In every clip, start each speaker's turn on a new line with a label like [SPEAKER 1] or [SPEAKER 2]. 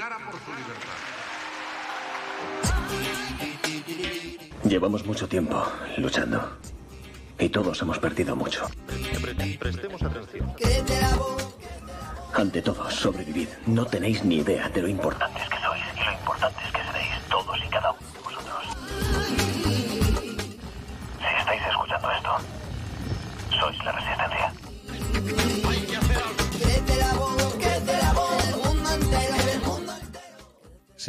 [SPEAKER 1] por su libertad.
[SPEAKER 2] Llevamos mucho tiempo luchando y todos hemos perdido mucho. Prestemos atención. Ante todo, sobrevivid. No
[SPEAKER 1] tenéis ni idea de lo importante que sois y lo importante es que seréis todos y cada uno de vosotros. Si estáis escuchando esto, sois la reserva.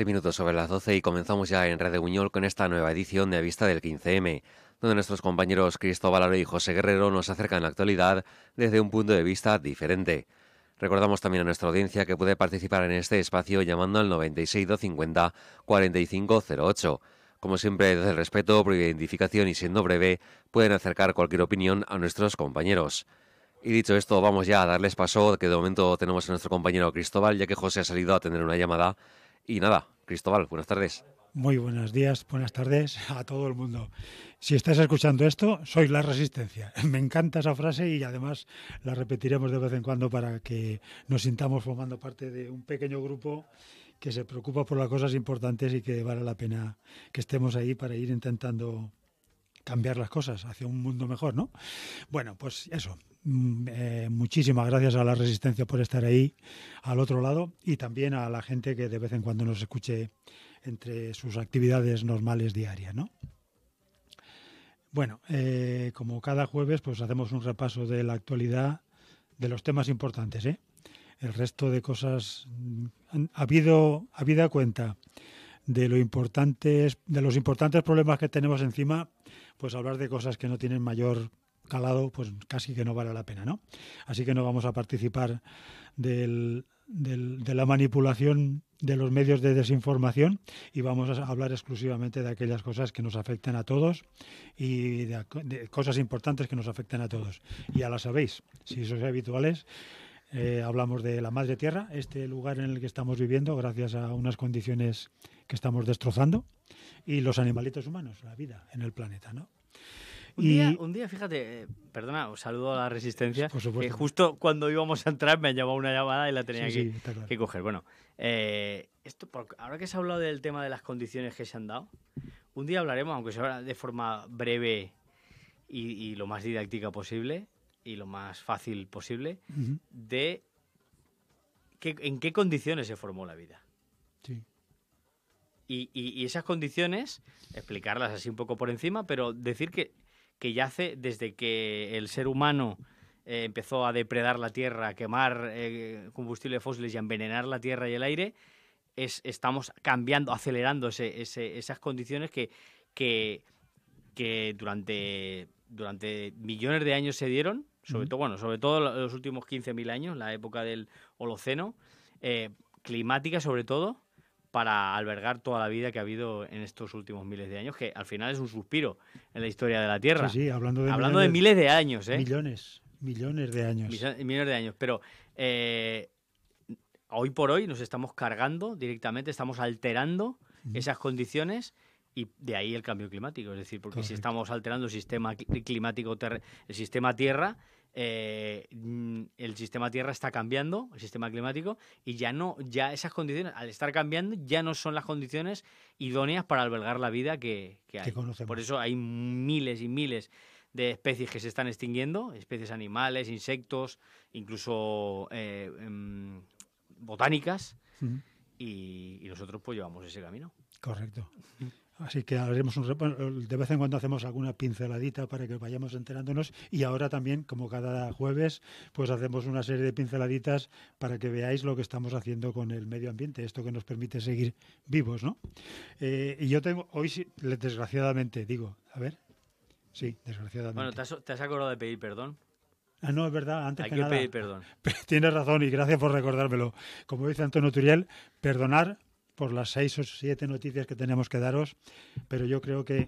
[SPEAKER 1] minutos sobre las 12 y comenzamos ya en Red de Buñol con esta nueva edición de A Vista del 15M, donde nuestros compañeros Cristóbal Aro y José Guerrero nos acercan la actualidad desde un punto de vista diferente. Recordamos también a nuestra audiencia que puede participar en este espacio llamando al 45 4508. Como siempre, desde el respeto, por identificación y siendo breve, pueden acercar cualquier opinión a nuestros compañeros. Y dicho esto, vamos ya a darles paso, que de momento tenemos a nuestro compañero Cristóbal, ya que José ha salido a tener una llamada y nada, Cristóbal, buenas tardes.
[SPEAKER 2] Muy buenos días, buenas tardes a todo el mundo. Si estás escuchando esto, soy la resistencia. Me encanta esa frase y además la repetiremos de vez en cuando para que nos sintamos formando parte de un pequeño grupo que se preocupa por las cosas importantes y que vale la pena que estemos ahí para ir intentando cambiar las cosas hacia un mundo mejor, ¿no? Bueno, pues eso, Mm, eh, muchísimas gracias a la Resistencia por estar ahí al otro lado y también a la gente que de vez en cuando nos escuche entre sus actividades normales diarias, ¿no? Bueno, eh, como cada jueves, pues hacemos un repaso de la actualidad, de los temas importantes, ¿eh? El resto de cosas mm, ha habido, habida cuenta de lo importantes, de los importantes problemas que tenemos encima, pues hablar de cosas que no tienen mayor calado, pues casi que no vale la pena, ¿no? Así que no vamos a participar del, de la manipulación de los medios de desinformación y vamos a hablar exclusivamente de aquellas cosas que nos afecten a todos y de, cosas importantes que nos afecten a todos. Ya las sabéis, si sois habituales, eh, hablamos de la Madre Tierra, este lugar en el que estamos viviendo gracias a unas condiciones que estamos destrozando, y los animalitos humanos, la vida en el planeta, ¿no? Un, día,
[SPEAKER 1] un día, fíjate, eh, perdona, os saludo a la Resistencia. Que justo cuando íbamos a entrar me ha llamado una llamada y la tenía que, coger. Bueno, eh, esto, ahora que se ha hablado del tema de las condiciones que se han dado, un día hablaremos, aunque sea de forma breve y, lo más didáctica posible y lo más fácil posible, de en qué condiciones se formó la vida. Sí. y, esas condiciones, explicarlas así un poco por encima, pero decir que que hace desde que el ser humano eh, empezó a depredar la tierra, a quemar eh, combustibles fósiles y a envenenar la tierra y el aire, es, estamos cambiando, acelerando esas condiciones que, durante, durante millones de años se dieron, sobre, todo, bueno, sobre todo los últimos 15.000 años, la época del Holoceno, eh, climática sobre todo, para albergar toda la vida que ha habido en estos últimos miles de años, que al final es un suspiro en la historia de la Tierra. Sí, hablando de, hablando miles, de miles de años. ¿eh?
[SPEAKER 2] Millones, millones de años.
[SPEAKER 1] Millones de años, pero eh, hoy por hoy nos estamos cargando directamente, estamos alterando esas condiciones y de ahí el cambio climático. Es decir, porque si estamos alterando el sistema climático, el sistema Tierra, eh, mm, el sistema Tierra está cambiando, el sistema climático, y ya no, ya esas condiciones, al estar cambiando, ya no son las condiciones idóneas para albergar la vida que, que hay. Por eso hay miles y miles de especies que se están extinguiendo, especies animales, insectos, incluso eh, em, botánicas, y, y nosotros pues llevamos ese camino.
[SPEAKER 2] Correcto. Así que haremos un, de vez en cuando hacemos alguna pinceladita para que vayamos enterándonos y ahora también, como cada jueves, pues hacemos una serie de pinceladitas para que veáis lo que estamos haciendo con el medio ambiente, esto que nos permite seguir vivos, ¿no? Eh, y yo tengo, hoy desgraciadamente, digo, a ver, sí, desgraciadamente.
[SPEAKER 1] Bueno, ¿te has, acordado de pedir perdón?
[SPEAKER 2] Ah, no, es verdad, antes Hay que, pedir perdón. Tienes razón y gracias por recordármelo. Como dice Antonio Turiel, perdonar por las seis o siete noticias que tenemos que daros, pero yo creo que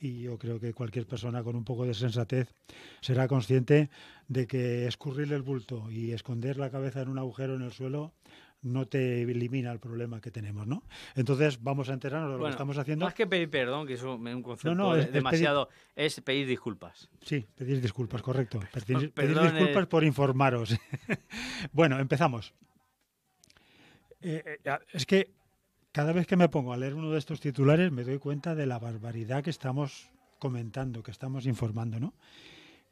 [SPEAKER 2] y yo creo que cualquier persona con un poco de sensatez será consciente de que escurrir el bulto y esconder la cabeza en un agujero en el suelo no te elimina el problema que tenemos, ¿no? Entonces vamos a enterarnos lo que estamos haciendo.
[SPEAKER 1] Más que pedir perdón, que eso es un concepto demasiado, es pedir, disculpas.
[SPEAKER 2] Sí, pedir disculpas, correcto. Pedir, disculpas eh, por informaros. bueno, empezamos. Eh, eh, es que cada vez que me pongo a leer uno de estos titulares me doy cuenta de la barbaridad que estamos comentando, que estamos informando, ¿no?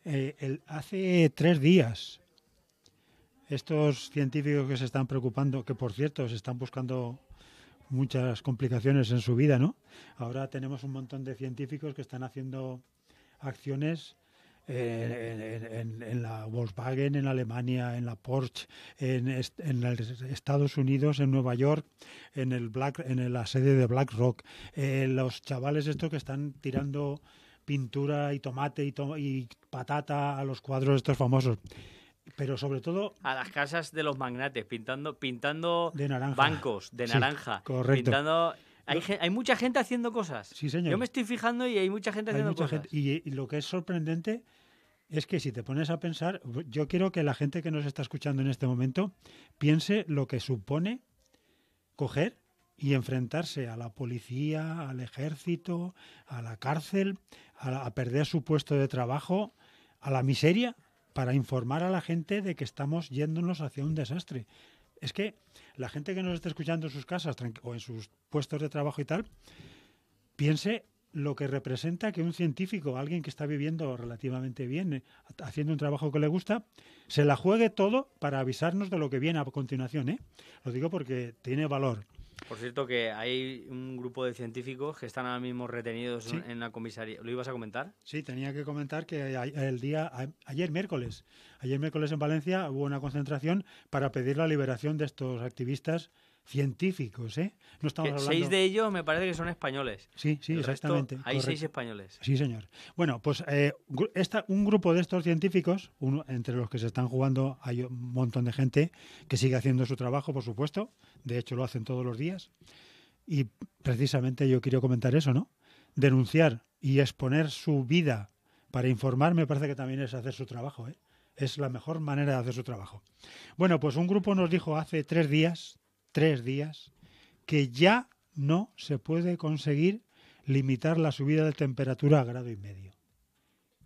[SPEAKER 2] Eh, hace tres días, estos científicos que se están preocupando, que por cierto se están buscando muchas complicaciones en su vida, ¿no? Ahora tenemos un montón de científicos que están haciendo acciones en, la Volkswagen, en Alemania, en la Porsche, en, en Estados Unidos, en Nueva York, en el Black, en la sede de BlackRock, eh, los chavales estos que están tirando pintura y tomate y, y patata a los cuadros estos famosos pero sobre todo
[SPEAKER 1] a las casas de los magnates pintando pintando bancos de naranja correcto. pintando hay, hay, mucha gente haciendo cosas sí señor yo me estoy fijando y hay mucha gente haciendo cosas
[SPEAKER 2] y, lo que es sorprendente es que si te pones a pensar, yo quiero que la gente que nos está escuchando en este momento piense lo que supone coger y enfrentarse a la policía, al ejército, a la cárcel, a, perder su puesto de trabajo, a la miseria, para informar a la gente de que estamos yéndonos hacia un desastre. Es que la gente que nos está escuchando en sus casas o en sus puestos de trabajo y tal, piense lo que representa que un científico, alguien que está viviendo relativamente bien, eh, haciendo un trabajo que le gusta, se la juegue todo para avisarnos de lo que viene a continuación. ¿eh? Lo digo porque tiene valor.
[SPEAKER 1] Por cierto, que hay un grupo de científicos que están ahora mismo retenidos en la comisaría. ¿Lo ibas a comentar?
[SPEAKER 2] Sí, tenía que comentar que el día ayer miércoles, ayer miércoles en Valencia hubo una concentración para pedir la liberación de estos activistas científicos, ¿eh? No estamos hablando... Seis de
[SPEAKER 1] ellos me parece que son españoles.
[SPEAKER 2] Sí, sí, exactamente. hay seis españoles. Sí, señor. Bueno, pues eh, esta, un grupo de estos científicos, uno, entre los que se están jugando hay un montón de gente que sigue haciendo su trabajo, por supuesto. De hecho, lo hacen todos los días. Y precisamente yo quiero comentar eso, ¿no? Denunciar y exponer su vida para informar me parece que también es hacer su trabajo, ¿eh? Es la mejor manera de hacer su trabajo. Bueno, pues un grupo nos dijo hace tres días, tres días, que ya no se puede conseguir limitar la subida de temperatura a grado y medio.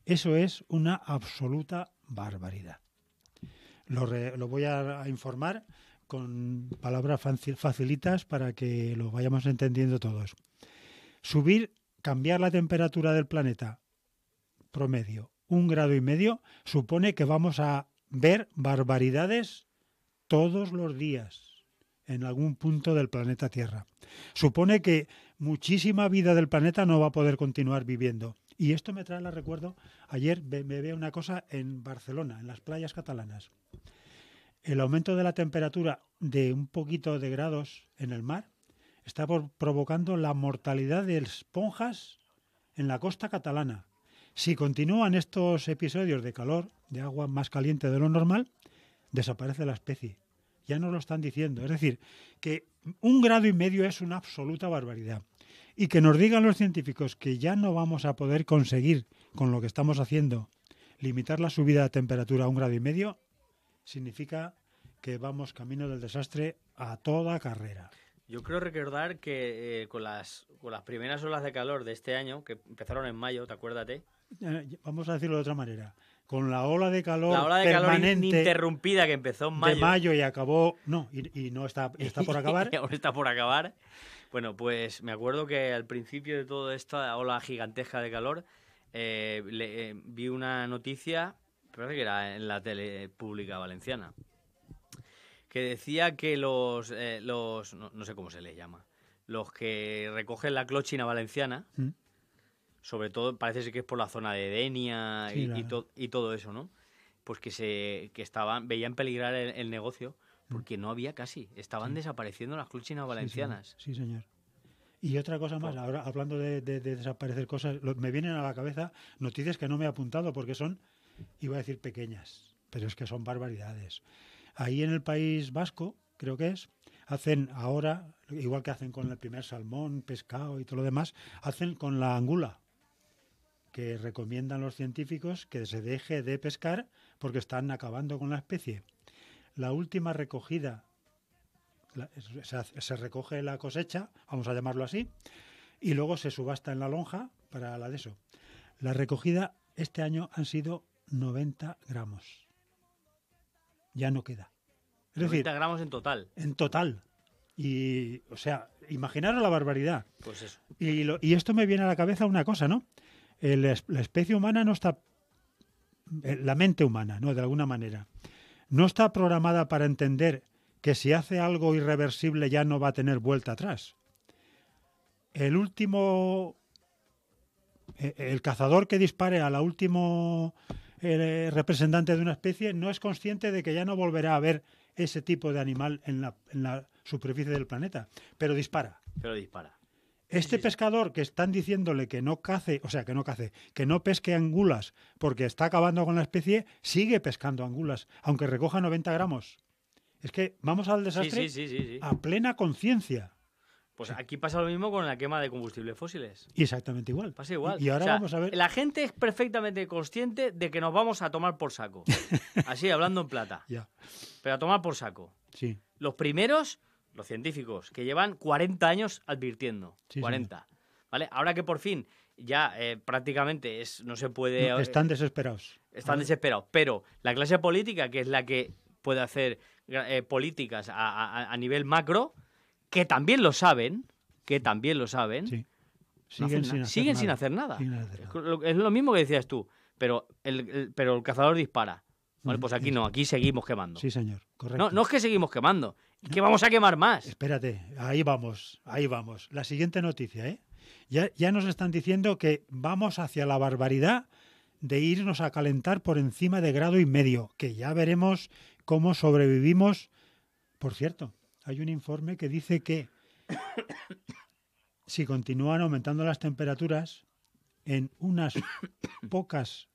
[SPEAKER 2] Eso es una absoluta barbaridad. Lo, voy a, a, informar con palabras facilitas para que lo vayamos entendiendo todos. Subir, cambiar la temperatura del planeta promedio un grado y medio supone que vamos a ver barbaridades todos los días en algún punto del planeta Tierra. Supone que muchísima vida del planeta no va a poder continuar viviendo. Y esto me trae la recuerdo, ayer me, ve veo una cosa en Barcelona, en las playas catalanas. El aumento de la temperatura de un poquito de grados en el mar está provocando la mortalidad de esponjas en la costa catalana. Si continúan estos episodios de calor, de agua más caliente de lo normal, desaparece la especie ya nos lo están diciendo. Es decir, que un grado y medio es una absoluta barbaridad. Y que nos digan los científicos que ya no vamos a poder conseguir con lo que estamos haciendo limitar la subida de temperatura a un grado y medio, significa que vamos camino del desastre a toda carrera.
[SPEAKER 1] Yo creo recordar que eh, con, las, las primeras olas de calor de este año, que empezaron en mayo, te acuerdas eh,
[SPEAKER 2] vamos a decirlo de otra manera con la ola de calor la de interrumpida que empezó en mayo. De mayo y acabó, no, y, no está, está por acabar.
[SPEAKER 1] está por acabar. Bueno, pues me acuerdo que al principio de toda esta ola gigantesca de calor, eh, eh, vi una noticia, parece que era en la tele pública valenciana, que decía que los, eh, los no, sé cómo se les llama, los que recogen la clochina valenciana, ¿Mm? sobre todo parece que es por la zona de Denia y, todo eso, ¿no? Pues que se que estaban, veían peligrar el, negocio mm. porque no había casi, estaban desapareciendo las cruchinas valencianas.
[SPEAKER 2] Sí, señor. Y otra cosa más, ahora hablando de, desaparecer cosas, me vienen a la cabeza noticias que no me he apuntado porque son, iba a decir pequeñas, pero es que son barbaridades. Ahí en el País Vasco, creo que es, hacen ahora, igual que hacen con el primer salmón, pescado y todo lo demás, hacen con la angula que recomiendan los científicos que se deje de pescar porque están acabando con la especie. La última recogida, se, recoge la cosecha, vamos a llamarlo así, y luego se subasta en la lonja para la de eso. La recogida este año han sido 90 gramos. Ya no queda. 90
[SPEAKER 1] gramos en total. En
[SPEAKER 2] total. Y, o sea, imaginaros la barbaridad. Pues eso. y esto me viene a la cabeza una cosa, ¿no? Eh, la especie humana no está, eh, la mente humana, ¿no? De alguna manera, no está programada para entender que si hace algo irreversible ya no va a tener vuelta atrás. El último, eh, el cazador que dispare a la última representante de una especie no es consciente de que ya no volverá a ver ese tipo de animal en la, en la superficie del planeta, pero dispara. Pero dispara. Este pescador que están diciéndole que no cace, o sea, que no cace, que no pesque angulas porque está acabando con la especie, sigue pescando angulas, aunque recoja 90 gramos. Es que vamos al desastre a plena conciencia.
[SPEAKER 1] Pues aquí pasa lo mismo con la quema de combustibles fósiles.
[SPEAKER 2] Y exactamente igual.
[SPEAKER 1] Pasa igual. Y, ahora vamos a ver. La gente es perfectamente consciente de que nos vamos a tomar por saco. Así, hablando en plata. ya. Pero a tomar por saco. Sí. Los primeros científicos, que llevan 40 años advirtiendo. 40. ¿Vale? Ahora que por fin ya eh, prácticamente es, no se puede... están
[SPEAKER 2] desesperados. Están
[SPEAKER 1] desesperados. Pero la clase política, que es la que puede hacer eh, políticas a, nivel macro, que también lo saben, que también lo saben, siguen, sin, hacer nada. Es, lo, mismo que decías tú, pero el, pero el cazador dispara. Vale, pues aquí no, aquí seguimos quemando. Sí, señor, correcto. No, es que seguimos quemando,
[SPEAKER 2] es que vamos a quemar más. Espérate, ahí vamos, ahí vamos. La siguiente noticia, ¿eh? Ya, ya nos están diciendo que vamos hacia la barbaridad de irnos a calentar por encima de grado y medio, que ya veremos cómo sobrevivimos. Por cierto, hay un informe que dice que si continúan aumentando las temperaturas, en unas pocas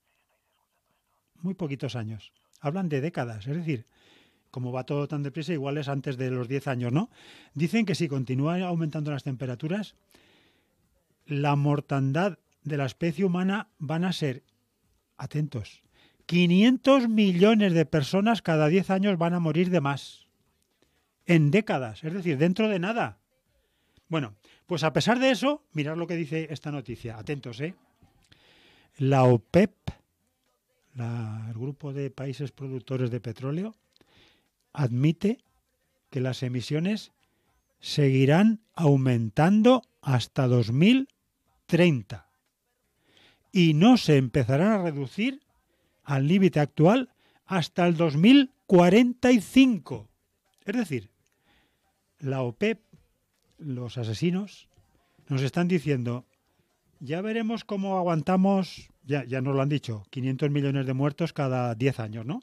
[SPEAKER 2] muy poquitos años. Hablan de décadas, es decir, como va todo tan deprisa, igual es antes de los 10 años, ¿no? Dicen que si continúan aumentando las temperaturas, la mortandad de la especie humana van a ser, atentos, 500 millones de personas cada 10 años van a morir de más. En décadas, es decir, dentro de nada. Bueno, pues a pesar de eso, mirad lo que dice esta noticia. Atentos, ¿eh? La OPEP e el grupo de países productores de petróleo admite que las emisiones seguirán aumentando hasta 2030 y no se empezarán a reducir al límite actual hasta el 2045. Es decir, la OPEP, e los asesinos, nos están diciendo, ya veremos cómo aguantamos ya, ya nos lo han dicho, 500 millones de muertos cada 10 años, ¿no?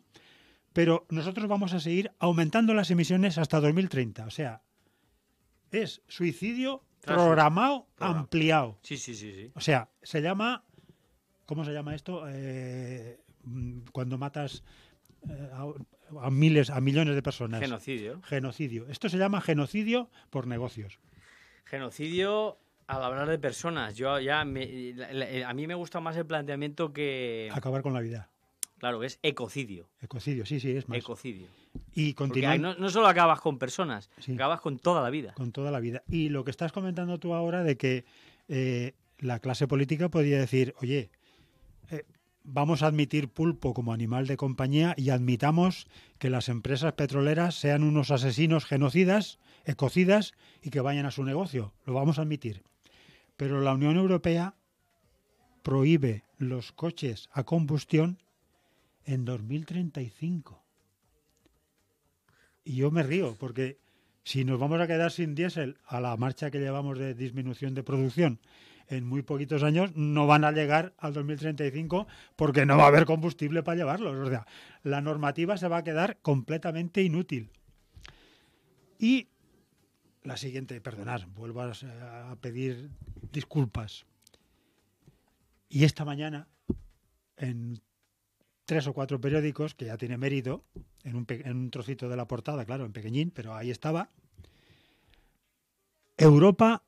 [SPEAKER 2] Pero nosotros vamos a seguir aumentando las emisiones hasta 2030. O sea, es suicidio programado, ampliado. Sí, sí, sí, sí. O sea, se llama... ¿Cómo se llama esto? Eh, mm, cuando matas eh, a, miles, a millones de personas. Genocidio. Genocidio. Esto se llama genocidio por negocios.
[SPEAKER 1] Genocidio al hablar de personas, yo ya eh, a mí me gusta más el planteamiento que acabar con la vida. Claro, es ecocidio.
[SPEAKER 2] Ecocidio, sí, sí, es más. Ecocidio. Y
[SPEAKER 1] no, solo acabas con personas, acabas con toda la vida.
[SPEAKER 2] Con toda la vida. Y lo que estás comentando tú ahora de que eh, la clase política podría decir, oye, eh, vamos a admitir pulpo como animal de compañía y admitamos que las empresas petroleras sean unos asesinos genocidas, ecocidas y que vayan a su negocio. Lo vamos a admitir pero la Unión Europea prohíbe los coches a combustión en 2035. Y yo me río, porque si nos vamos a quedar sin diésel a la marcha que llevamos de disminución de producción en muy poquitos años, no van a llegar al 2035 porque no va a haber combustible para llevarlos. O sea, la normativa se va a quedar completamente inútil. Y la siguiente, perdonar, vuelvo a, pedir disculpas. Y esta mañana, en tres o cuatro periódicos, que ya tiene mérito, en un, en un, trocito de la portada, claro, en pequeñín, pero ahí estaba, Europa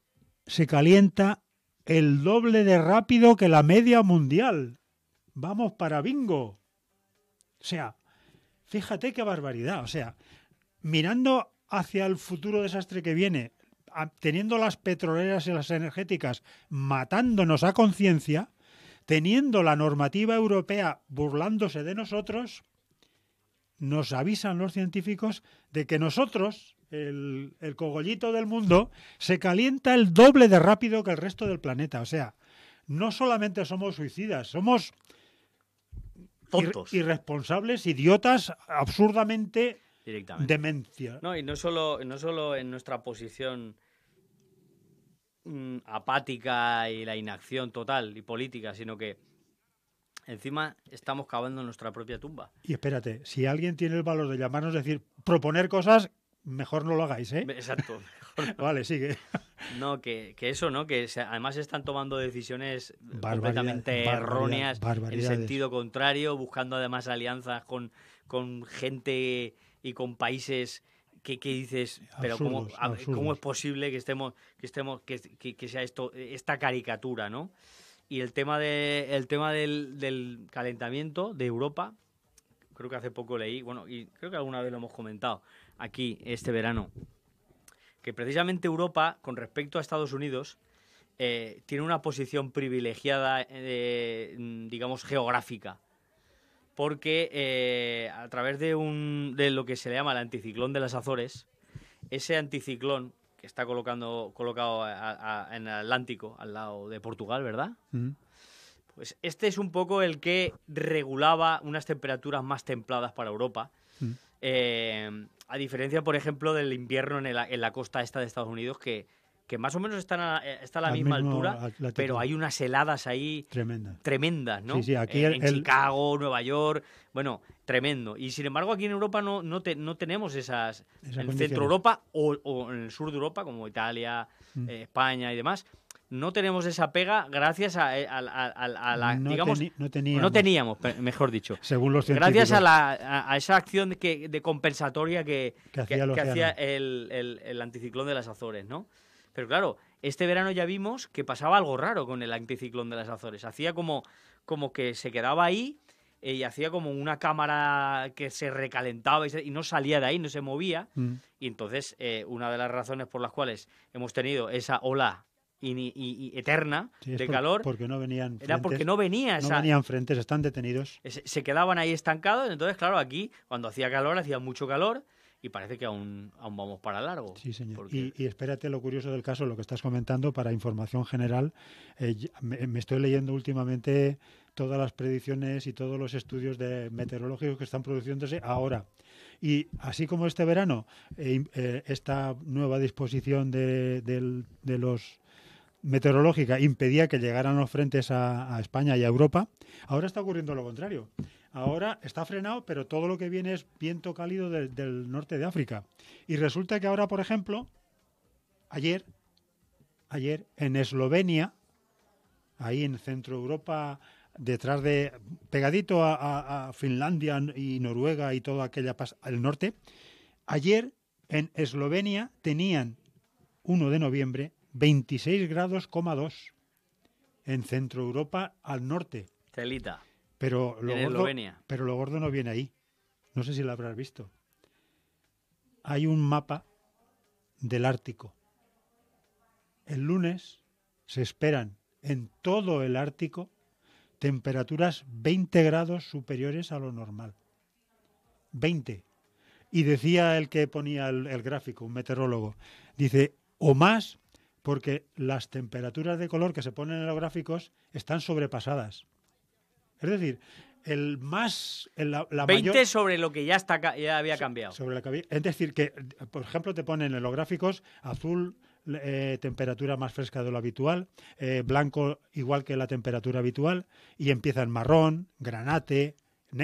[SPEAKER 2] se calienta el doble de rápido que la media mundial. Vamos para bingo. O sea, fíjate qué barbaridad. O sea, mirando hacia el futuro desastre que viene, teniendo las petroleras y las energéticas matándonos a conciencia, teniendo la normativa europea burlándose de nosotros, nos avisan los científicos de que nosotros, el, cogollito del mundo, se calienta el doble de rápido que el resto del planeta. O sea, no solamente somos suicidas, somos irresponsables, idiotas, absurdamente Directamente. Demencia.
[SPEAKER 1] No, y no solo, no solo en nuestra posición mm, apática y la inacción total y política, sino que encima estamos cavando nuestra propia tumba.
[SPEAKER 2] Y espérate, si alguien tiene el valor de llamarnos, decir, proponer cosas, mejor no lo hagáis, ¿eh? Exacto. vale, sigue.
[SPEAKER 1] No, que, eso, ¿no? Que además están tomando decisiones completamente erróneas, en sentido contrario, buscando además alianzas con, con gente y con países que, dices, pero ¿cómo, es posible que estemos, que estemos, que, sea esto, esta caricatura, ¿no? Y el tema de, el tema del, calentamiento de Europa, creo que hace poco leí, bueno, y creo que alguna vez lo hemos comentado aquí este verano, que precisamente Europa, con respecto a Estados Unidos, eh, tiene una posición privilegiada, eh, digamos, geográfica porque eh, a través de, un, de lo que se le llama el anticiclón de las Azores, ese anticiclón que está colocando, colocado en el Atlántico, al lado de Portugal, ¿verdad? Pues este es un poco el que regulaba unas temperaturas más templadas para Europa. Eh, a diferencia, por ejemplo, del invierno en la costa esta de Estados Unidos, que que más o menos están a, eh, está a la misma altura, pero hay unas heladas ahí tremendas, ¿no? Sí, sí, aquí eh, en, Chicago, Nueva York, bueno, tremendo. Y sin embargo aquí en Europa no, no, tenemos esas... en Centro Europa o, en el sur de Europa, como Italia, mm. eh, España y demás, no tenemos esa pega gracias a, la no digamos no teníamos, mejor dicho según los gracias a la a, esa acción de, que, de compensatoria que, hacía, el, anticiclón de las Azores no pero claro, este verano ya vimos que pasaba algo raro con el anticiclón de las Azores. Hacía como, como que se quedaba ahí eh, y hacía como una cámara que se recalentaba y, no salía de ahí, no se movía. Mm. Y entonces, eh, una de las razones por las cuales hemos tenido esa ola y, eterna de calor.
[SPEAKER 2] Porque no venían. Frentes, porque no venía. Esa, venían frentes, están detenidos. se,
[SPEAKER 1] quedaban ahí estancados. Entonces, claro, aquí cuando hacía calor, hacía mucho calor y parece que aún, aún vamos para largo. Sí,
[SPEAKER 2] señor. Y, espérate lo curioso del caso, lo que estás comentando, para información general. Eh, me, estoy leyendo últimamente todas las predicciones y todos los estudios de meteorológicos que están produciéndose ahora. Y así como este verano, eh, eh, esta nueva disposición de, los meteorológica impedía que llegaran los frentes a, a, España y a Europa, ahora está ocurriendo lo contrario ahora está frenado, pero todo lo que viene es viento cálido del norte de África. Y resulta que ahora, por ejemplo, ayer, ayer en Eslovenia, ahí en Centro Europa, detrás de, pegadito a, Finlandia y Noruega y toda aquella al norte, ayer en Eslovenia tenían 1 de noviembre 26 grados, 2 en Centro Europa al norte. Celita. Pero lo, gordo, pero lo gordo no viene ahí. No sé si lo habrás visto. Hay un mapa del Ártico. El lunes se esperan en todo el Ártico temperaturas 20 grados superiores a lo normal. 20. Y decía el que ponía el, gráfico, un meteorólogo, dice, o más, porque las temperaturas de color que se ponen en los gráficos están sobrepasadas. Es decir, el más. la, 20
[SPEAKER 1] sobre lo que ya, está, ya había cambiado.
[SPEAKER 2] es decir, que, por ejemplo, te ponen en los gráficos azul. Eh, temperatura más fresca de lo habitual, eh, blanco igual que la temperatura habitual, y empiezan marrón, granate,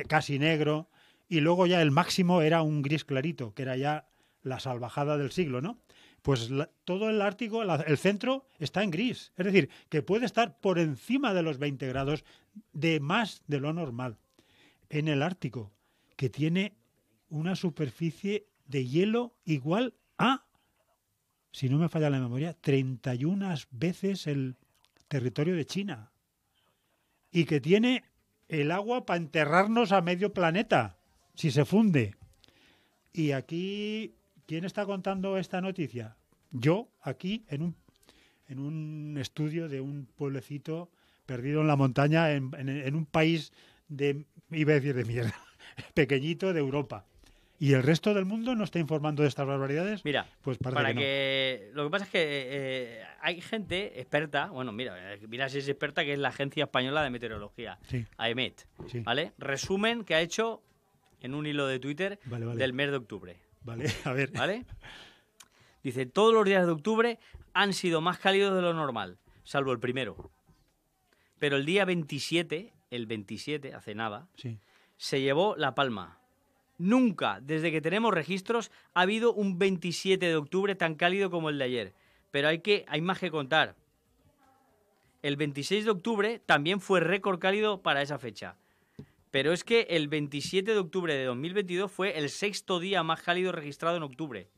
[SPEAKER 2] casi negro, y luego ya el máximo era un gris clarito, que era ya la salvajada del siglo, ¿no? pues todo el Ártico, el centro está en gris. Es decir, que puede estar por encima de los 20 grados de más de lo normal. En el Ártico, que tiene una superficie de hielo igual a, si no me falla la memoria, 31 veces el territorio de China. Y que tiene el agua para enterrarnos a medio planeta, si se funde. Y aquí ¿Quién está contando esta noticia? Yo, aquí, en un, en un estudio de un pueblecito perdido en la montaña, en, en, un país de, iba a decir de mierda, pequeñito de Europa. ¿Y el resto del mundo no está informando de estas barbaridades? Mira, pues para que,
[SPEAKER 1] lo que pasa es que eh, hay gente experta, bueno, mira, eh, mira si es experta, que es la Agencia Española de Meteorología, AEMET, ¿vale? Resumen que ha hecho en un hilo de Twitter del mes de octubre. Vale, a ver. ¿Vale? Dice, todos los días de octubre han sido más cálidos de lo normal, salvo el primero. Pero el día 27, el 27, hace nada, se llevó la palma. Nunca, desde que tenemos registros, ha habido un 27 de octubre tan cálido como el de ayer. Pero hay, que, hay más que contar. El 26 de octubre también fue récord cálido para esa fecha. Pero es que el 27 de octubre de 2022 fue el sexto día más cálido registrado en octubre.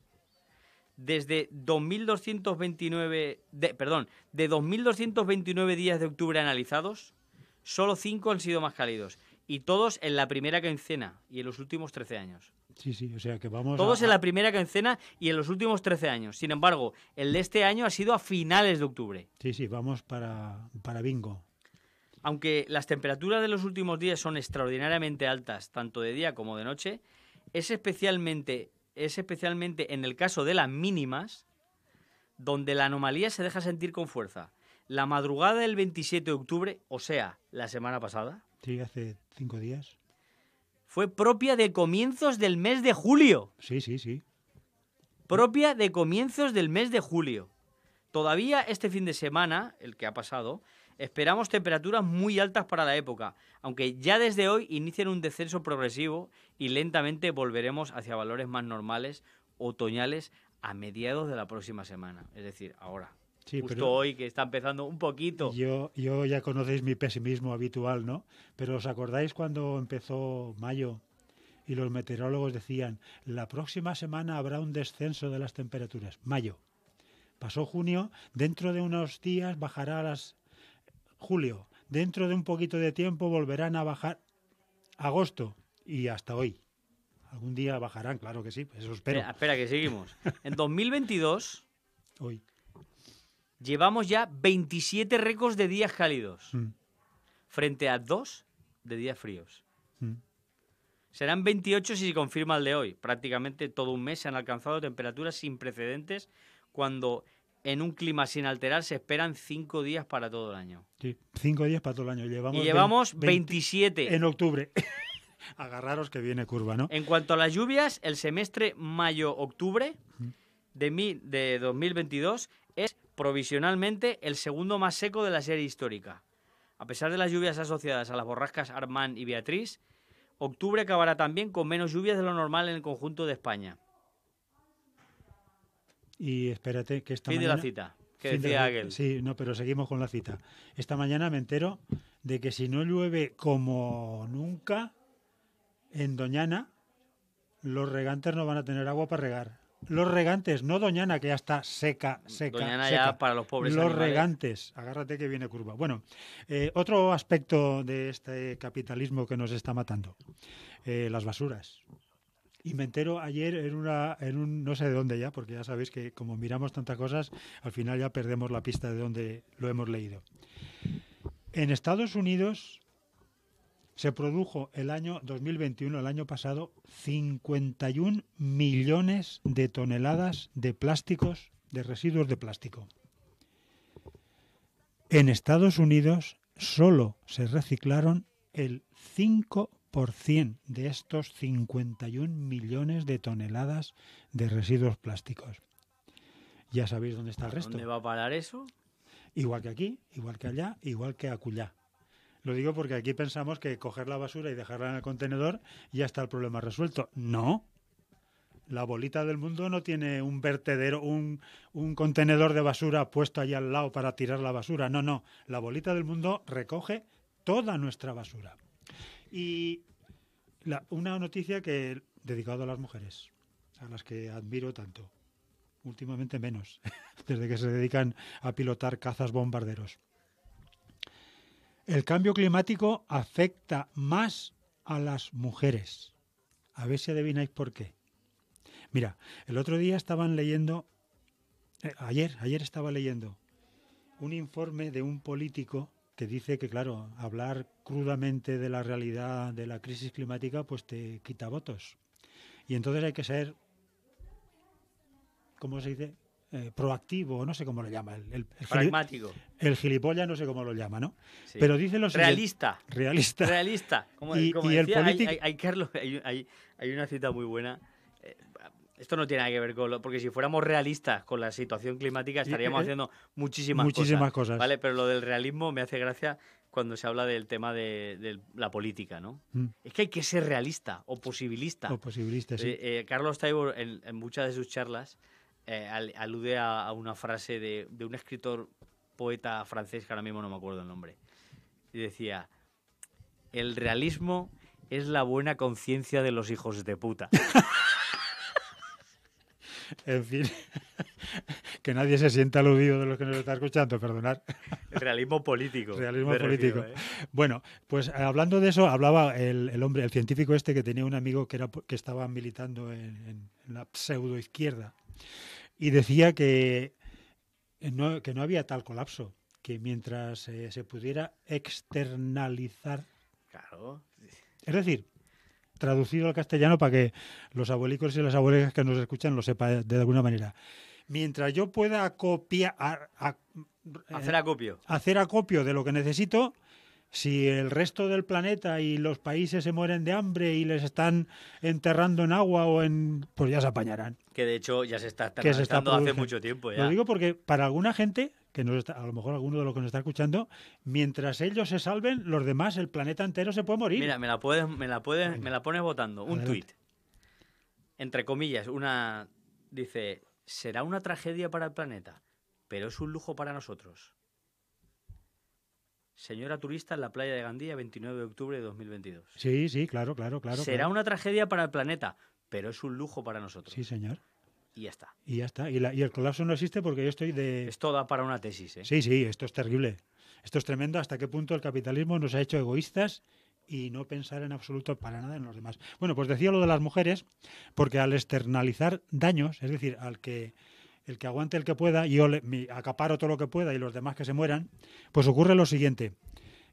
[SPEAKER 1] Desde 2229, de, perdón, de 2229 días de octubre analizados, solo 5 han sido más cálidos y todos en la primera quincena y en los últimos 13 años.
[SPEAKER 2] Sí, sí, o sea que vamos. Todos en
[SPEAKER 1] la primera quincena y en los últimos 13 años. Sin embargo, el de este año ha sido a finales de octubre.
[SPEAKER 2] Sí, sí, vamos para bingo.
[SPEAKER 1] Aunque las temperaturas de los últimos días son extraordinariamente altas, tanto de día como de noche, es especialmente, es especialmente en el caso de las mínimas donde la anomalía se deja sentir con fuerza. La madrugada del 27 de octubre, o sea, la semana pasada.
[SPEAKER 2] Sí, hace cinco días.
[SPEAKER 1] Fue propia de comienzos del mes de julio. Sí, sí, sí. Propia de comienzos del mes de julio. Todavía este fin de semana, el que ha pasado, Esperamos temperaturas muy altas para la época, aunque ya desde hoy inician un descenso progresivo y lentamente volveremos hacia valores más normales, otoñales, a mediados de la próxima semana, es decir, ahora.
[SPEAKER 2] Sí, Justo hoy
[SPEAKER 1] que está empezando un poquito.
[SPEAKER 2] Yo, yo ya conocéis mi pesimismo habitual, ¿no? Pero ¿os acordáis cuando empezó mayo y los meteorólogos decían, la próxima semana habrá un descenso de las temperaturas? Mayo. Pasó junio, dentro de unos días bajará a las julio. Dentro de un poquito de tiempo volverán a bajar agosto y hasta hoy. Algún día bajarán, claro que sí, pues eso espero.
[SPEAKER 1] Espera, que seguimos. En 2022 hoy. llevamos ya 27 récords de días cálidos mm. frente a dos de días fríos. Mm. Serán 28 si se confirma el de hoy. Prácticamente todo un mes se han alcanzado temperaturas sin precedentes cuando en un clima sin alterar se esperan cinco días para todo el año.
[SPEAKER 2] Sí, cinco días para todo el año. Llevamos y llevamos 27. En octubre. Agarraros que viene curva, ¿no?
[SPEAKER 1] En cuanto a las lluvias, el semestre mayo-octubre de, de 2022 es provisionalmente el segundo más seco de la serie histórica. A pesar de las lluvias asociadas a las borrascas Armán y Beatriz, octubre acabará también con menos lluvias de lo normal en el conjunto de España.
[SPEAKER 2] Y espérate que esta mañana... de la cita. Que decía Sí, no, pero seguimos con la cita. Esta mañana me entero de que si no llueve como nunca en Doñana, los regantes no van a tener agua para regar. Los regantes, no Doñana, que ya está seca, seca. Doñana ya para los pobres. Los regantes, agárrate que viene curva. Bueno, eh, otro aspecto de este capitalismo que nos está matando, eh, las basuras. Y me entero ayer en, una, en un no sé de dónde ya, porque ya sabéis que como miramos tantas cosas, al final ya perdemos la pista de dónde lo hemos leído. En Estados Unidos se produjo el año 2021, el año pasado, 51 millones de toneladas de plásticos, de residuos de plástico. En Estados Unidos solo se reciclaron el 5 por cien de estos 51 millones de toneladas de residuos plásticos. Ya sabéis dónde está el resto. ¿Dónde
[SPEAKER 1] va a parar eso?
[SPEAKER 2] Igual que aquí, igual que allá, igual que acullá. Lo digo porque aquí pensamos que coger la basura y dejarla en el contenedor ya está el problema resuelto. No. La bolita del mundo no tiene un vertedero, un, un contenedor de basura puesto allá al lado para tirar la basura. No, no. La bolita del mundo recoge toda nuestra basura. Y una noticia que dedicado a las mujeres, a las que admiro tanto. Últimamente menos, desde que se dedican a pilotar cazas bombarderos. El cambio climático afecta más a las mujeres. A ver si adivináis por qué. Mira, el otro día estaban leyendo, eh, ayer, ayer estaba leyendo un informe de un político que dice que, claro, hablar crudamente de la realidad de la crisis climática, pues te quita votos. Y entonces hay que ser, ¿cómo se dice? Eh, proactivo, no sé cómo lo llama. El, el, Pragmático. el gilipollas, no sé cómo lo llama, ¿no? Pero dice los Realista. Realista.
[SPEAKER 1] Realista. Como, y, el hay, hay, una cita muy buena. Eh, esto no tiene nada que ver con lo, porque si fuéramos realistas con la situación climática estaríamos eh, haciendo muchísimas, muchísimas cosas, cosas, Vale, pero lo del realismo me hace gracia cuando se habla del tema de, la política, ¿no? Mm. Es que hay que ser realista o posibilista. O
[SPEAKER 2] posibilista, sí.
[SPEAKER 1] Eh, eh, Carlos Taibor, en, muchas de sus charlas, eh, alude a, una frase de, de, un escritor poeta francés, que ahora mismo no me acuerdo el nombre, y decía, el realismo es la buena conciencia de los hijos de puta.
[SPEAKER 2] en fin, que nadie se sienta aludido de los que nos está escuchando, perdonad.
[SPEAKER 1] realismo político. realismo político. ¿eh?
[SPEAKER 2] Bueno, pues hablando de eso, hablaba el, hombre, el científico este que tenía un amigo que, era, que estaba militando en, la pseudo izquierda y decía que no, que no había tal colapso, que mientras eh, se pudiera externalizar. Claro. Es decir, traducido al castellano para que los abuelicos y las abuelas que nos escuchan lo sepan de alguna manera mientras yo pueda acopiar, hacer eh, acopio. Hacer acopio de lo que necesito, si el resto del planeta y los países se mueren de hambre y les están enterrando en agua o en pues ya se apañarán.
[SPEAKER 1] Que de hecho ya se está que está hace mucho tiempo ya. Lo digo
[SPEAKER 2] porque para alguna gente que nos está, a lo mejor alguno de los que nos está escuchando, mientras ellos se salven, los demás, el planeta entero se puede morir. Mira,
[SPEAKER 1] me la puedes, me la puedes, me la pones votando. Un tuit. Entre comillas, una dice Será una tragedia para el planeta, pero es un lujo para nosotros. Señora turista en la playa de Gandía, 29 de octubre de 2022.
[SPEAKER 2] Sí, sí, claro, claro, claro. Será una
[SPEAKER 1] tragedia para el planeta, pero es un lujo para nosotros.
[SPEAKER 2] Sí, señor. Y ya está. Y ya está. Y, y el colapso no existe porque yo estoy de... Esto
[SPEAKER 1] da para una tesis, ¿eh? Sí, sí,
[SPEAKER 2] esto es terrible. Esto es tremendo hasta qué punto el capitalismo nos ha hecho egoístas y no pensar en absoluto para nada en los demás. Bueno, pues decía lo de las mujeres, porque al externalizar daños, es decir, al que el que aguante el que pueda, y yo me acaparo todo lo que pueda y los demás que se mueran, pues ocurre lo siguiente,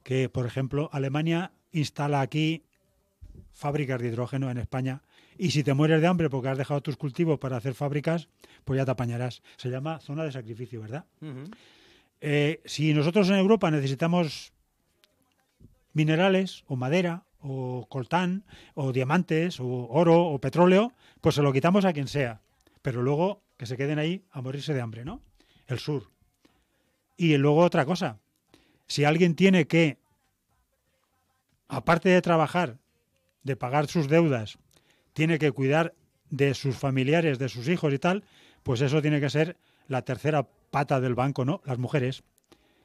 [SPEAKER 2] que por ejemplo Alemania instala aquí fábricas de hidrógeno en España y si te mueres de hambre porque has dejado tus cultivos para hacer fábricas, pues ya te apañarás. Se llama zona de sacrificio, ¿verdad? Eh, si nosotros en Europa necesitamos minerales o madera o coltán o diamantes o oro o petróleo, pues se lo quitamos a quien sea. Pero luego que se queden ahí a morirse de hambre, ¿no? El sur. Y luego otra cosa, si alguien tiene que, aparte de trabajar, de pagar sus deudas, tiene que cuidar de sus familiares, de sus hijos y tal, pues eso tiene que ser la tercera pata del banco, ¿no? Las mujeres,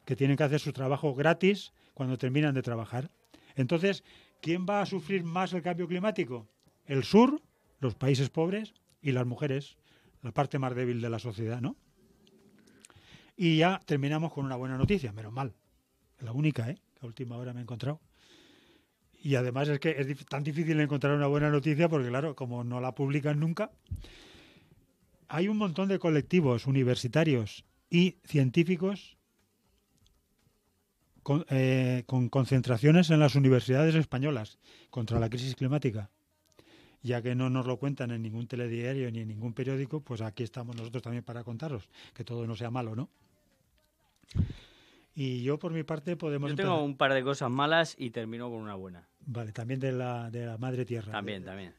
[SPEAKER 2] que tienen que hacer su trabajo gratis cuando terminan de trabajar. Entonces, ¿quién va a sufrir más el cambio climático? El sur, los países pobres y las mujeres, la parte más débil de la sociedad, ¿no? Y ya terminamos con una buena noticia, menos mal. La única, ¿eh? Que a última hora me he encontrado. Y además es que es tan difícil encontrar una buena noticia porque, claro, como no la publican nunca, hay un montón de colectivos universitarios y científicos eh, con, concentraciones en las universidades españolas contra la crisis climática ya que no nos lo cuentan en ningún telediario ni en ningún periódico, pues aquí estamos nosotros también para contaros, que todo no sea malo, ¿no? Y yo por mi parte podemos... Yo tengo
[SPEAKER 1] un par de cosas malas y termino con una buena.
[SPEAKER 2] Vale, también de la, de la madre tierra. También,
[SPEAKER 1] también.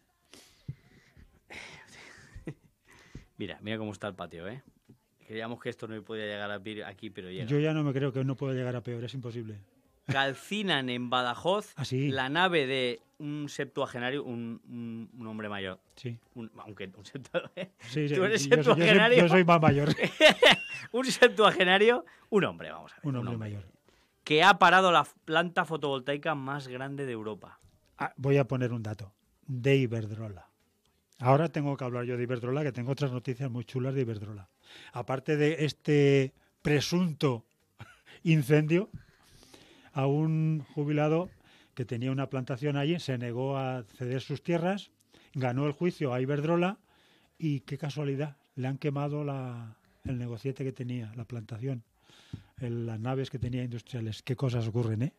[SPEAKER 1] mira, mira cómo está el patio, ¿eh? Creíamos que esto no podía llegar a aquí, pero llega. Yo
[SPEAKER 2] ya no me creo que no pueda llegar a peor, es imposible.
[SPEAKER 1] Calcinan en Badajoz ah, la nave de un septuagenario, un, hombre mayor. Sí. aunque un septuagenario. Sí, sí, Yo soy, más mayor. un septuagenario, un hombre, vamos a ver. Un hombre, mayor. Que ha parado la planta fotovoltaica más grande de Europa.
[SPEAKER 2] Ah, voy a poner un dato. De Iberdrola. Ahora tengo que hablar yo de Iberdrola, que tengo otras noticias muy chulas de Iberdrola aparte de este presunto incendio, a un jubilado que tenía una plantación allí, se negó a ceder sus tierras, ganó el juicio a Iberdrola y qué casualidad, le han quemado la, el negociete que tenía, la plantación, las naves que tenía industriales. Qué cosas ocurren, ¿eh?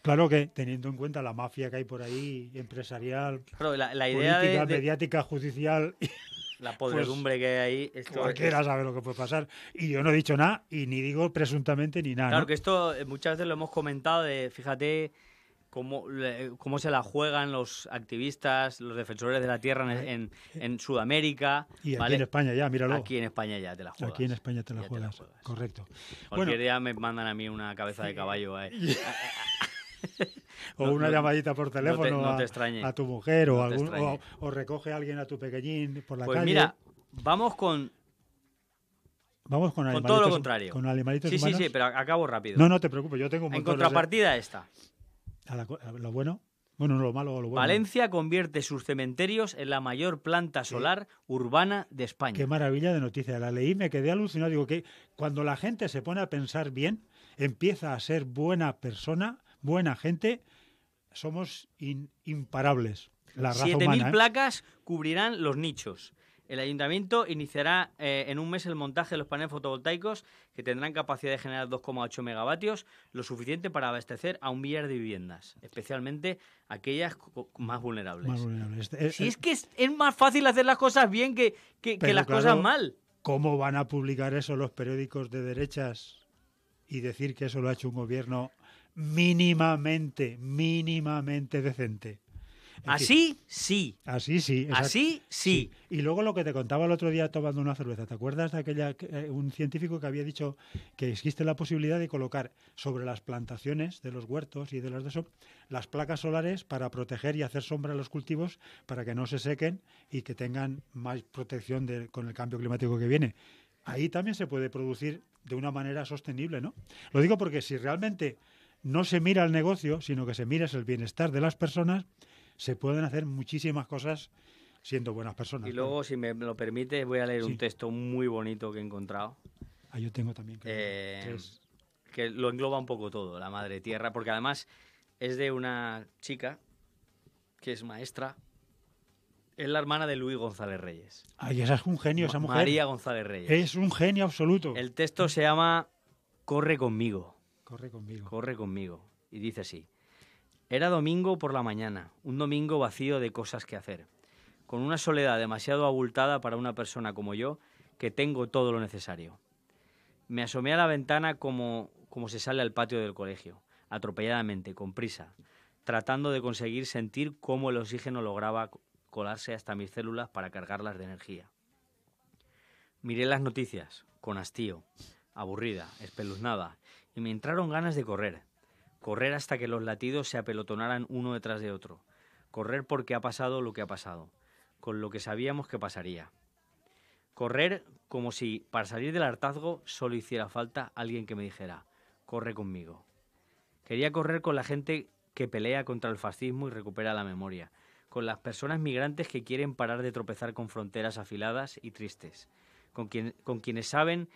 [SPEAKER 2] Claro que teniendo en cuenta la mafia que hay por ahí, empresarial, la, política, mediática, judicial. La pues, podredumbre que hay ahí. cualquiera sabe lo que puede pasar. Y yo no he dicho nada, y ni digo presuntamente ni nada. Claro, que
[SPEAKER 1] esto eh, muchas veces lo hemos comentado, de fíjate cómo, cómo se la juegan los activistas, los defensores de la tierra en, en, Sudamérica. Y aquí en España ya, míralo. Aquí en España ya te la juegas. Aquí en España te la,
[SPEAKER 2] juegas. Correcto. Cualquier
[SPEAKER 1] día me mandan a mí una cabeza de caballo. Eh.
[SPEAKER 2] o una llamadita por teléfono a, tu mujer o, o, recoge a alguien a tu pequeñín por la pues calle. Mira, vamos con. Vamos con, todo lo contrario. sí, sí, sí, pero acabo rápido. No, no te preocupes, yo tengo un En contrapartida esta. lo bueno. Bueno, no, lo malo o lo bueno. Valencia
[SPEAKER 1] convierte sus cementerios en la mayor planta solar urbana de España. Qué
[SPEAKER 2] maravilla de noticia. La leí, me quedé alucinado. Digo que cuando la gente se pone a pensar bien, empieza a ser buena persona buena gente, somos imparables. La raza 7.000 ¿eh?
[SPEAKER 1] placas cubrirán los nichos. El ayuntamiento iniciará eh, en un mes el montaje de los paneles fotovoltaicos que tendrán capacidad de generar 2,8 megavatios, lo suficiente para abastecer a un millar de viviendas, especialmente aquellas más vulnerables. Este, este si es que es, más fácil hacer las cosas bien que, las cosas mal.
[SPEAKER 2] ¿Cómo van a publicar eso los periódicos de derechas y decir que eso lo ha hecho un gobierno mínimamente, mínimamente decente. así sí. Así sí. Así sí. Y luego lo que te contaba el otro día tomando una cerveza, ¿te acuerdas de aquella eh, un científico que había dicho que existe la posibilidad de colocar sobre las plantaciones de los huertos y de las de eso las placas solares para proteger y hacer sombra a los cultivos para que no se sequen y que tengan más protección con el cambio climático que viene? Ahí también se puede producir de una manera sostenible, ¿no? Lo digo porque si realmente no se mira el negocio, sino que se mira el bienestar de las personas, se pueden hacer muchísimas cosas siendo buenas personas. Y luego,
[SPEAKER 1] si me lo permite, voy a leer un texto muy bonito que he encontrado.
[SPEAKER 2] Ah, yo tengo también.
[SPEAKER 1] Eh, que, lo engloba un poco todo, la madre tierra, porque además es de una chica que es maestra. Es la hermana de Luis González
[SPEAKER 2] Reyes. Ay, esa es un genio, esa mujer. María González Reyes. Es un genio absoluto. El
[SPEAKER 1] texto se llama Corre conmigo. Corre conmigo. Y dice así. Era domingo por la mañana, un domingo vacío de cosas que hacer, con una soledad demasiado abultada para una persona como yo, que tengo todo lo necesario. Me asomé a la ventana como, como se sale al patio del colegio, atropelladamente, con prisa, tratando de conseguir sentir cómo el oxígeno lograba colarse hasta mis células para cargarlas de energía. Miré las noticias, con hastío, aburrida, espeluznada, y me entraron ganas de correr. Correr hasta que los latidos se apelotonaran uno detrás de otro. Correr porque ha pasado lo que ha pasado, con lo que sabíamos que pasaría. Correr como si, para salir del hartazgo, solo hiciera falta alguien que me dijera, corre conmigo. Quería correr con la gente que pelea contra el fascismo y recupera la memoria, con las personas migrantes que quieren parar de tropezar con fronteras afiladas y tristes, con, con quienes saben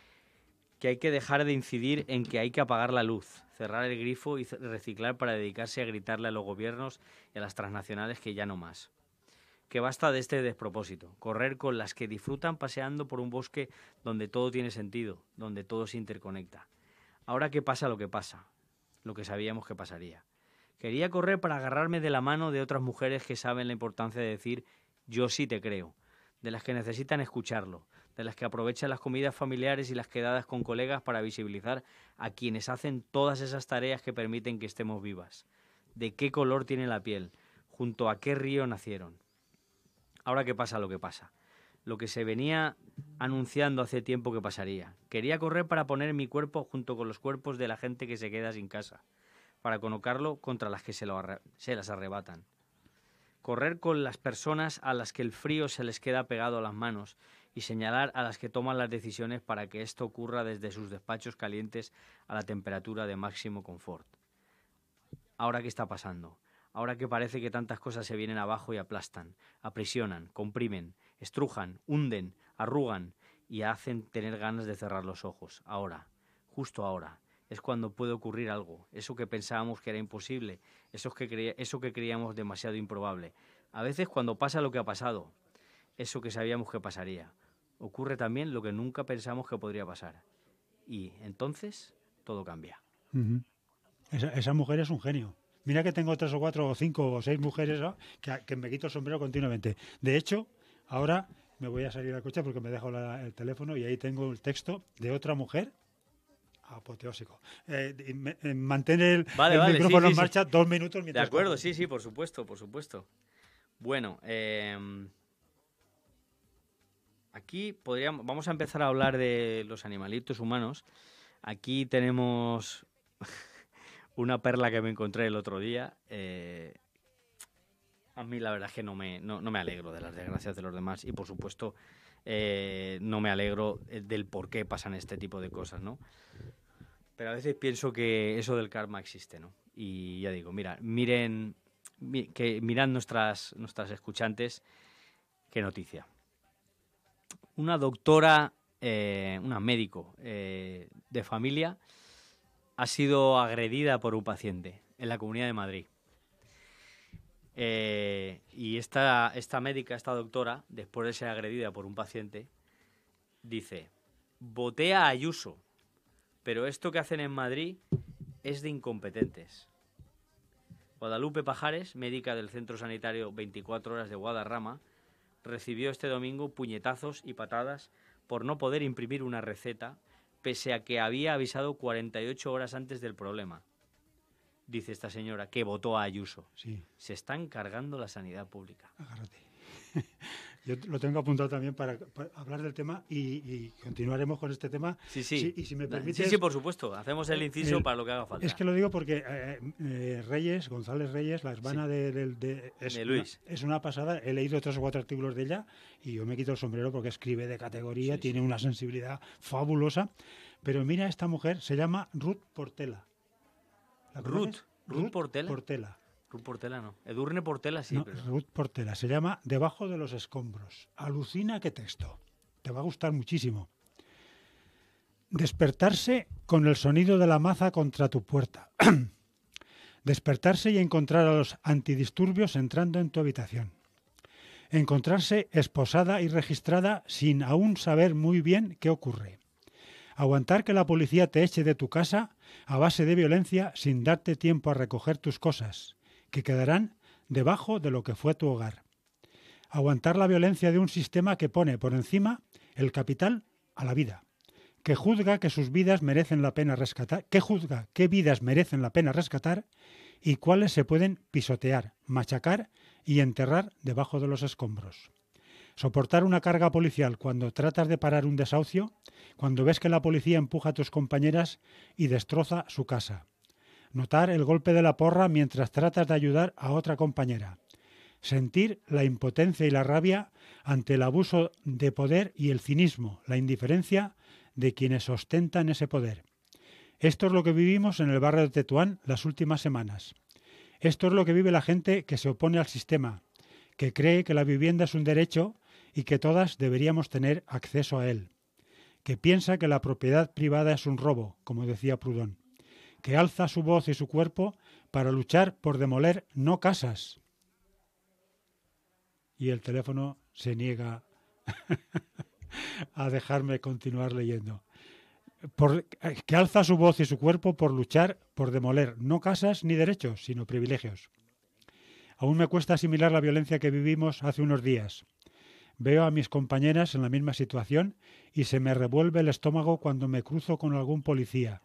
[SPEAKER 1] que hay que dejar de incidir en que hay que apagar la luz, cerrar el grifo y reciclar para dedicarse a gritarle a los gobiernos y a las transnacionales que ya no más. Que basta de este despropósito, correr con las que disfrutan paseando por un bosque donde todo tiene sentido, donde todo se interconecta. Ahora que pasa lo que pasa, lo que sabíamos que pasaría. Quería correr para agarrarme de la mano de otras mujeres que saben la importancia de decir yo sí te creo, de las que necesitan escucharlo, de las que aprovechan las comidas familiares y las quedadas con colegas para visibilizar a quienes hacen todas esas tareas que permiten que estemos vivas. ¿De qué color tiene la piel? ¿Junto a qué río nacieron? Ahora qué pasa lo que pasa. Lo que se venía anunciando hace tiempo que pasaría. Quería correr para poner mi cuerpo junto con los cuerpos de la gente que se queda sin casa, para colocarlo contra las que se las arrebatan correr con las personas a las que el frío se les queda pegado a las manos, y señalar a las que toman las decisiones para que esto ocurra desde sus despachos calientes a la temperatura de máximo confort. Ahora, ¿qué está pasando? Ahora que parece que tantas cosas se vienen abajo y aplastan, aprisionan, comprimen, estrujan, hunden, arrugan y hacen tener ganas de cerrar los ojos. Ahora, justo ahora, es cuando puede ocurrir algo, eso que pensábamos que era imposible, eso que, eso que creíamos demasiado improbable. A veces cuando pasa lo que ha pasado, eso que sabíamos que pasaría ocurre también lo que nunca pensamos que podría pasar. Y entonces todo cambia.
[SPEAKER 2] esa, mujer es un genio. Mira que tengo tres o cuatro o cinco o seis mujeres que, me quito el sombrero continuamente. De hecho, ahora me voy a salir al coche porque me dejo el teléfono y ahí tengo el texto de otra mujer apoteósico. Eh, eh, mantén el, micrófono en marcha dos minutos mientras... De acuerdo, sí,
[SPEAKER 1] sí, por supuesto, por supuesto. Bueno, eh... Aquí podríamos, vamos a empezar a hablar de los animalitos humanos. Aquí tenemos una perla que me encontré el otro día. Eh, a mí la verdad es que no me, no, me alegro de las desgracias de los demás y por supuesto eh, no me alegro eh, del por qué pasan este tipo de cosas, ¿no? Pero a veces pienso que eso del karma existe, ¿no? Y ya digo, mira, miren, que mirad nuestras, nuestras escuchantes, qué noticia una doctora, eh, una médico eh, de familia, ha sido agredida por un paciente en la Comunidad de Madrid. Eh, y esta, esta médica, esta doctora, después de ser agredida por un paciente, dice, botea a Ayuso, pero esto que hacen en Madrid es de incompetentes. Guadalupe Pajares, médica del Centro Sanitario 24 Horas de Guadarrama, recibió este domingo puñetazos y patadas por no poder imprimir una receta, pese a que había avisado 48 horas antes del problema. Dice esta señora que votó a Ayuso. Se están cargando la sanidad pública.
[SPEAKER 2] Agárrate. Yo lo tengo apuntado también para, hablar del tema y, continuaremos con este tema. Sí, sí. sí, sí, por supuesto. Hacemos el inciso para lo que haga falta. Es que lo digo porque eh, eh, Reyes, González Reyes, la hermana de, es, Luis. Una, es una pasada. He leído tres o cuatro artículos de ella y yo me quito el sombrero porque escribe de categoría, tiene una sensibilidad fabulosa. Pero mira, esta mujer se llama Ruth Portela. ¿La Ruth,
[SPEAKER 1] Ruth, Ruth Portela. Portela no. Edurne Portela sí.
[SPEAKER 2] se llama Debajo de los escombros. Alucina qué texto. Te va a gustar muchísimo. Despertarse con el sonido de la maza contra tu puerta. Despertarse y encontrar a los antidisturbios entrando en tu habitación. Encontrarse esposada y registrada sin aún saber muy bien qué ocurre aguantar que la policía te eche de tu casa a base de violencia sin darte tiempo a recoger tus cosas, que quedarán debajo de lo que fue tu hogar. Aguantar la violencia de un sistema que pone por encima el capital a la vida, que juzga que sus vidas merecen la pena rescatar, que juzga qué vidas merecen la pena rescatar y cuáles se pueden pisotear, machacar y enterrar debajo de los escombros. Soportar una carga policial cuando tratas de parar un desahucio, cuando ves que la policía empuja a tus compañeras y destroza su casa notar el golpe de la porra mientras tratas de ayudar a otra compañera, sentir la impotencia y la rabia ante el abuso de poder y el cinismo, la indiferencia de quienes ostentan ese poder. Esto es lo que vivimos en el barrio de Tetuán las últimas semanas. Esto es lo que vive la gente que se opone al sistema, que cree que la vivienda es un derecho y que todas deberíamos tener acceso a él, que piensa que la propiedad privada es un robo, como decía Proudhon que alza su voz y su cuerpo para luchar por demoler no casas. Y el teléfono se niega a dejarme continuar leyendo. que alza su voz y su cuerpo por luchar por demoler no casas ni derechos, sino privilegios. Aún me cuesta asimilar la violencia que vivimos hace unos días. Veo a mis compañeras en la misma situación y se me revuelve el estómago cuando me cruzo con algún policía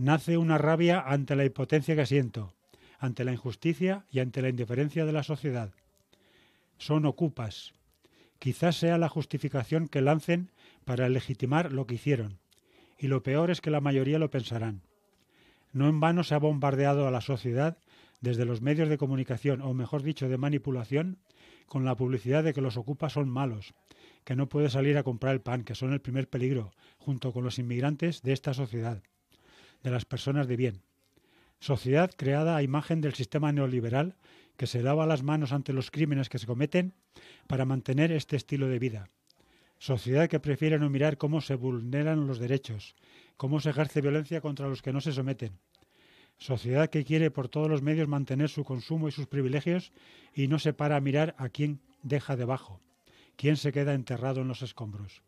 [SPEAKER 2] nace una rabia ante la impotencia que siento, ante la injusticia y ante la indiferencia de la sociedad. Son ocupas. Quizás sea la justificación que lancen para legitimar lo que hicieron. Y lo peor es que la mayoría lo pensarán. No en vano se ha bombardeado a la sociedad desde los medios de comunicación, o mejor dicho, de manipulación, con la publicidad de que los ocupas son malos, que no puede salir a comprar el pan, que son el primer peligro, junto con los inmigrantes de esta sociedad de las personas de bien. Sociedad creada a imagen del sistema neoliberal que se lava las manos ante los crímenes que se cometen para mantener este estilo de vida. Sociedad que prefiere no mirar cómo se vulneran los derechos, cómo se ejerce violencia contra los que no se someten. Sociedad que quiere por todos los medios mantener su consumo y sus privilegios y no se para a mirar a quién deja debajo, quién se queda enterrado en los escombros.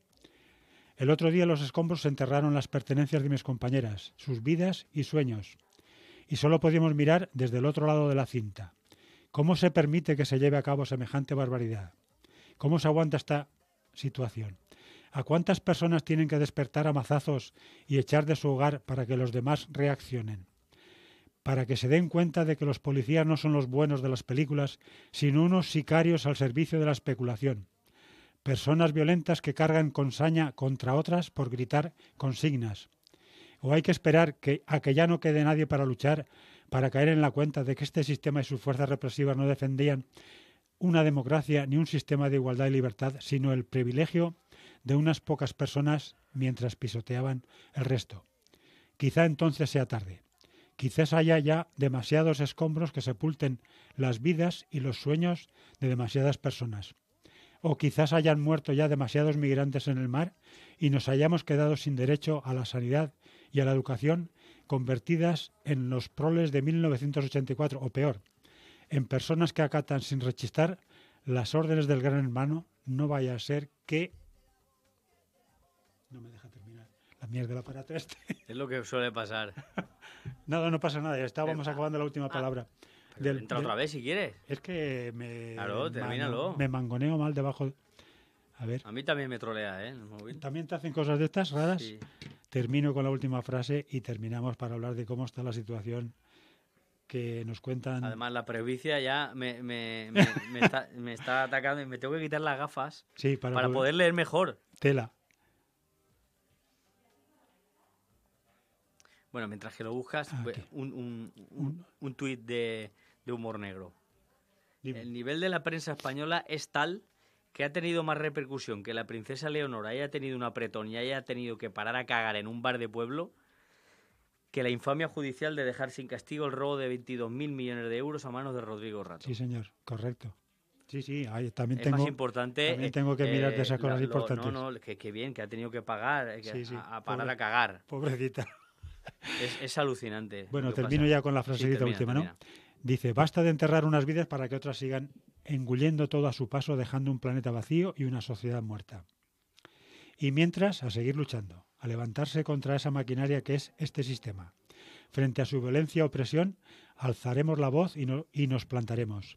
[SPEAKER 2] El otro día los escombros enterraron las pertenencias de mis compañeras, sus vidas y sueños, y solo podíamos mirar desde el otro lado de la cinta. ¿Cómo se permite que se lleve a cabo semejante barbaridad? ¿Cómo se aguanta esta situación? ¿A cuántas personas tienen que despertar a mazazos y echar de su hogar para que los demás reaccionen? Para que se den cuenta de que los policías no son los buenos de las películas, sino unos sicarios al servicio de la especulación, personas violentas que cargan con saña contra otras por gritar consignas. O hay que esperar que, a que ya no quede nadie para luchar, para caer en la cuenta de que este sistema y sus fuerzas represivas no defendían una democracia ni un sistema de igualdad y libertad, sino el privilegio de unas pocas personas mientras pisoteaban el resto. Quizá entonces sea tarde. Quizás haya ya demasiados escombros que sepulten las vidas y los sueños de demasiadas personas o quizás hayan muerto ya demasiados migrantes en el mar y nos hayamos quedado sin derecho a la sanidad y a la educación convertidas en los proles de 1984 o peor, en personas que acatan sin rechistar las órdenes del gran hermano, no vaya a ser que... No me deja terminar la mierda del aparato
[SPEAKER 1] este. Es lo que suele pasar.
[SPEAKER 2] nada, no pasa nada, ya estábamos acabando la última ah. palabra entra otra vez
[SPEAKER 1] si quieres. Es que me, me
[SPEAKER 2] mangoneo mal debajo. A ver.
[SPEAKER 1] A mí también me trolea, ¿eh?
[SPEAKER 2] También te hacen cosas de estas raras. Termino con la última frase y terminamos para hablar de cómo está la situación que nos cuentan. Además,
[SPEAKER 1] la previcia ya me, está, atacando y me tengo que quitar las gafas
[SPEAKER 2] sí, para, para poder... leer mejor. Tela.
[SPEAKER 1] Bueno, mientras que lo buscas, ah, pues, un, un, un tuit de, de humor negro. El nivel de la prensa española es tal que ha tenido más repercusión que la princesa Leonora haya tenido un apretón y haya tenido que parar a cagar en un bar de pueblo que la infamia judicial de dejar sin castigo el robo de mil millones de euros a manos de Rodrigo Rato.
[SPEAKER 2] Sí, señor, correcto. Sí, sí, también tengo, tengo que eh, mirar de esas cosas importantes.
[SPEAKER 1] No, no, que, bien, que ha tenido que pagar, eh, que a, parar a cagar. Pobrecita. Es, alucinante. Bueno, termino ya con la frasecita última, ¿no?
[SPEAKER 2] Dice, basta de enterrar unas vidas para que otras sigan engullendo todo a su paso, dejando un planeta vacío y una sociedad muerta. Y mientras, a seguir luchando, a levantarse contra esa maquinaria que es este sistema. Frente a su violencia y opresión, alzaremos la voz y, y nos plantaremos.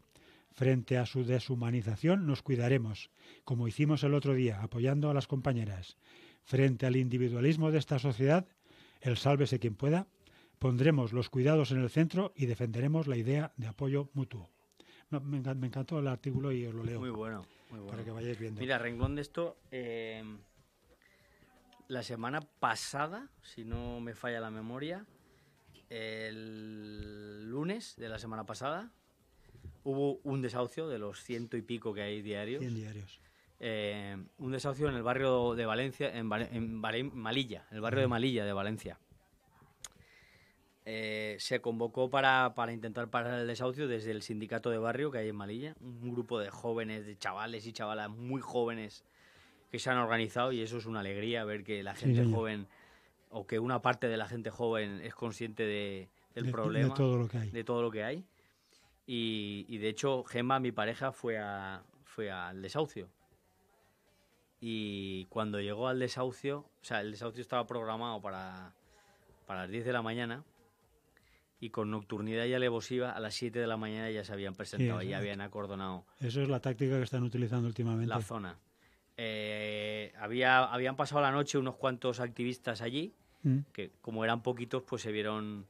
[SPEAKER 2] Frente a su deshumanización, nos cuidaremos, como hicimos el otro día, apoyando a las compañeras. Frente al individualismo de esta sociedad, el sálvese quien pueda, Pondremos los cuidados en el centro y defenderemos la idea de apoyo mutuo. Me, encantó el artículo y os lo leo. Muy bueno, muy Para que vayáis viendo.
[SPEAKER 1] Mira, renglón de esto, em, la semana pasada, si no me falla la memoria, el lunes de la semana pasada hubo un desahucio de los ciento y pico que hay diarios. Cien diarios. Em, un desahucio en el barrio de Valencia, en, en Malilla, el barrio de Malilla de Valencia. Eh, se convocó para, intentar parar el desahucio desde el sindicato de barrio que hay en Malilla. Un grupo de jóvenes, de chavales y chavalas muy jóvenes que se han organizado y eso es una alegría ver que la gente joven o que una parte de la gente joven es consciente de, del problema. De todo lo que hay. De todo lo que hay. Y, de hecho, Gemma, mi pareja, fue, a, fue al desahucio. Y cuando llegó al desahucio, o sea, el desahucio estaba programado para, para las 10 de la mañana y con nocturnidad y alevosiva a las 7 de la mañana ya se habían presentado, y ya habían acordonado.
[SPEAKER 2] Eso es la táctica que están utilizando últimamente. La zona.
[SPEAKER 1] Eh, había, habían pasado la noche unos cuantos activistas allí, mm. que como eran poquitos, pues se vieron,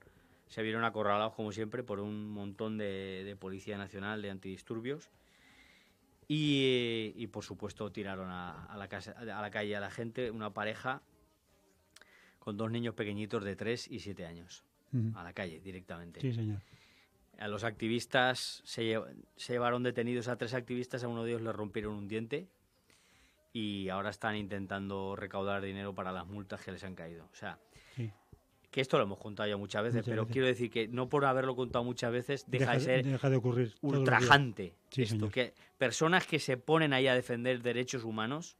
[SPEAKER 1] se vieron acorralados, como siempre, por un montón de, Policía Nacional, de antidisturbios. Y, por supuesto tiraron a, la casa, a la calle a la gente, una pareja con dos niños pequeñitos de 3 y 7 años a la calle directamente. Sí, señor. A los activistas se, llevaron detenidos a tres activistas, a uno de ellos le rompieron un diente y ahora están intentando recaudar dinero para las multas que les han caído. O sea, que esto lo hemos contado ya muchas veces, pero quiero decir que no por haberlo contado muchas veces deja, de ser deja ocurrir ultrajante que personas que se ponen ahí a defender derechos humanos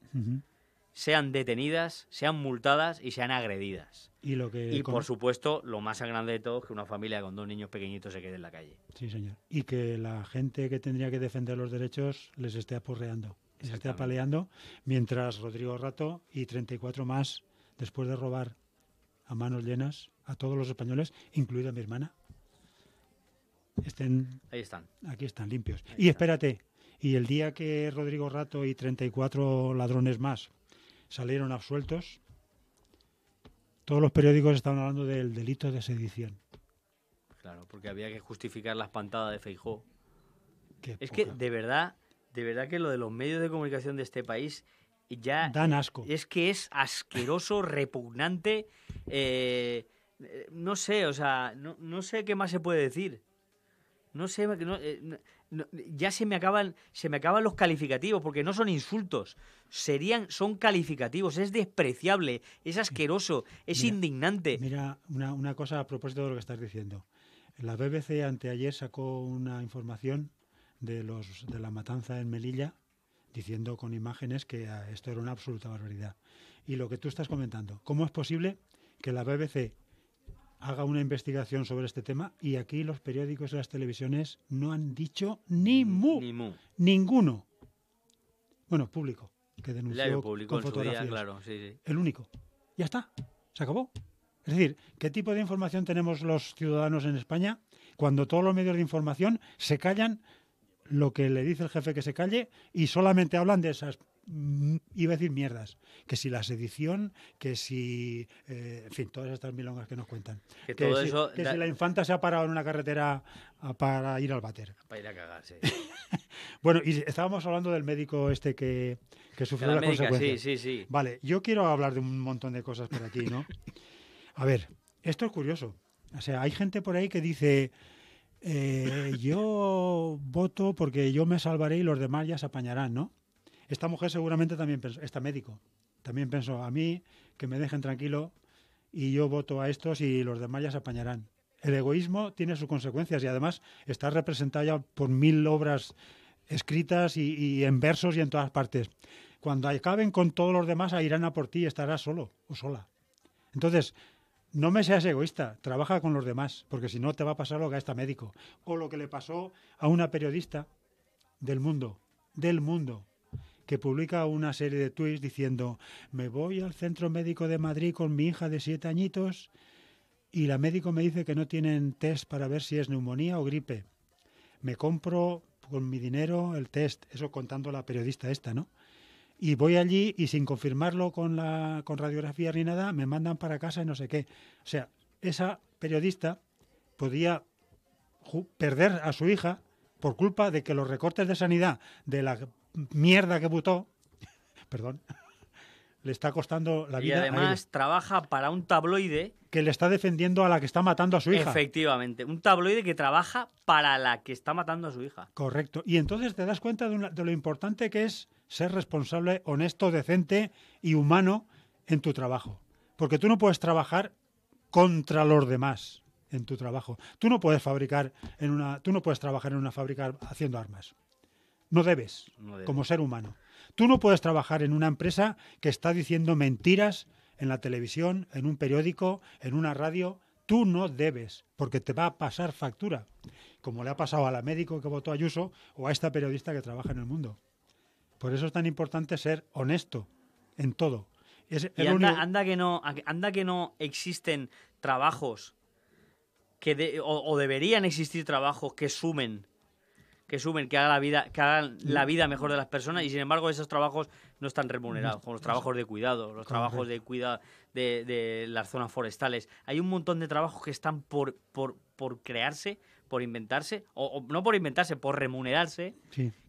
[SPEAKER 1] sean detenidas, sean multadas y sean agredidas.
[SPEAKER 2] Y, lo que por
[SPEAKER 1] supuesto, lo más grande de todo es que una familia con dos niños pequeñitos se quede en la calle.
[SPEAKER 2] Sí, señor. Y que la gente que tendría que defender los derechos les esté aporreando, les esté apaleando, mientras Rodrigo Rato y 34 más, después de robar a manos llenas a todos los españoles, incluida mi hermana, estén... Ahí están. Aquí están, limpios. y espérate, y el día que Rodrigo Rato y 34 ladrones más salieron absueltos. Todos los periódicos estaban hablando del delito de sedición.
[SPEAKER 1] Claro, porque había que justificar la espantada de Feijó. es que de verdad, de verdad que lo de los medios de comunicación de este país ya dan asco. Es que es asqueroso, repugnante. Eh, no sé, o sea, no, sé qué más se puede decir. No sé, no, eh, ya se me acaban, se me acaban los calificativos, porque no son insultos, serían, son calificativos, es despreciable, es asqueroso, es
[SPEAKER 2] indignante. Mira, una, una cosa a propósito de lo que estás diciendo. La BBC anteayer sacó una información de los de la matanza en Melilla, diciendo con imágenes que ah, esto era una absoluta barbaridad. Y lo que tú estás comentando, ¿cómo es posible que la BBC haga una investigación sobre este tema y aquí los periódicos y las televisiones no han dicho ni mu, ninguno. Bueno, público, que denunció con fotografías. claro, sí, sí. El único. Ya está, se acabó. Es decir, ¿qué tipo de información tenemos los ciudadanos en España cuando todos los medios de información se callan lo que le dice el jefe que se calle y solamente hablan de esas Mm, iba a decir mierdas, que si la sedición, que si, eh, en fin, todas estas milongas que nos cuentan. Que, si, la infanta se ha parado en una carretera ah, para ir al váter. Para ir a sí bueno, y estábamos hablando del médico este que, que sufrió la consecuencias. Vale, yo quiero hablar de un montón de cosas por aquí, ¿no? a ver, esto es curioso. O sea, hay gente por ahí que dice... Eh, yo voto porque yo me salvaré y los demás ya se apañarán, ¿no? Esta mujer seguramente también pensó, esta médico, también pensó, a mí que me dejen tranquilo y yo voto a estos y los demás ya se apañarán. El egoísmo tiene sus consecuencias y además está representado ya por mil obras escritas y, y en versos y en todas partes. Cuando acaben con todos los demás, irán a por ti y estarás solo o sola. Entonces, no me seas egoísta, trabaja con los demás, porque si no te va a pasar lo que a esta médico o lo que le pasó a una periodista del mundo, del mundo, que publica una serie de tweets diciendo, me voy al centro médico de Madrid con mi hija de siete añitos y la médico me dice que no tienen test para ver si es neumonía o gripe. Me compro con mi dinero el test, eso contando la periodista esta, ¿no? Y voy allí y sin confirmarlo con la con radiografía ni nada, me mandan para casa y no sé qué. O sea, esa periodista podía perder a su hija por culpa de que los recortes de sanidad de la mierda que puto. perdón, le está costando la vida. Y además
[SPEAKER 1] trabaja para un tabloide.
[SPEAKER 2] Que le está defendiendo a la que está matando a su hija.
[SPEAKER 1] Efectivamente, un tabloide que trabaja para la que está matando a su hija.
[SPEAKER 2] Correcto. Y entonces te das cuenta de, de lo importante que es ser responsable, honesto, decente y humano en tu trabajo. Porque tú no puedes trabajar contra los demás en tu trabajo. Tú no puedes fabricar en una, tú no puedes trabajar en una fábrica haciendo armas. No debes, como ser humano. Tú no puedes trabajar en una empresa que está diciendo mentiras en la televisión, en un periódico, en una radio. Tú no debes, porque te va a pasar factura, como le ha pasado a la médico que votó Ayuso o a esta periodista que trabaja en el mundo. Por eso es tan importante ser honesto en todo.
[SPEAKER 1] anda, que no, anda que no existen trabajos que o deberían existir trabajos que sumen que sumen, que hagan la vida, que la vida mejor de las personas y sin embargo esos trabajos no están remunerados, como los trabajos de cuidado, los trabajos de cuidado de, de, las zonas forestales. Hay un montón de trabajos que están por, por, por crearse, por inventarse, o, no por inventarse, por remunerarse,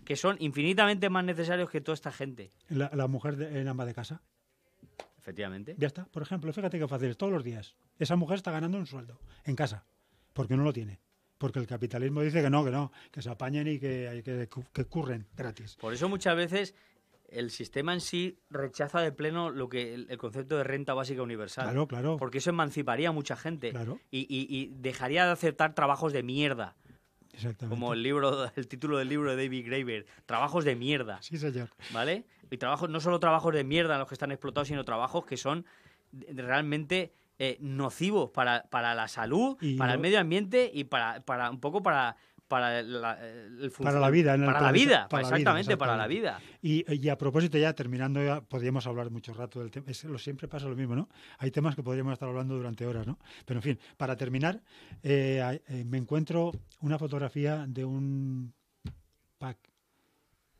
[SPEAKER 1] que son infinitamente más necesarios que toda esta gente.
[SPEAKER 2] La, mujer en ambas de casa. Efectivamente. Ya está. Por ejemplo, fíjate qué fácil Todos los días. Esa mujer está ganando un sueldo en casa, porque no lo tiene porque el capitalismo dice que no, que no, que se apañen y que, que, que curren
[SPEAKER 1] gratis. Por eso muchas veces el sistema en sí rechaza de pleno lo que el, concepto de renta básica universal. Claro, claro. Porque eso emanciparía a mucha gente y, dejaría de aceptar trabajos de mierda.
[SPEAKER 2] Exactamente. Como el
[SPEAKER 1] libro, el título del libro de David Graeber, trabajos de mierda. Sí, señor. ¿Vale? Y trabajos, no solo trabajos de mierda los que están explotados, sino trabajos que son realmente eh, nocivos para, para, la salud, para el medio ambiente y para, para un poco para, para la, eh, el para la vida, para, la vida exactamente, para la vida.
[SPEAKER 2] Y, a propósito ya terminando podríamos hablar mucho rato del tema, lo siempre pasa lo mismo, ¿no? Hay temas que podríamos estar hablando durante horas, ¿no? Pero en fin, para terminar eh, me encuentro una fotografía de un PAC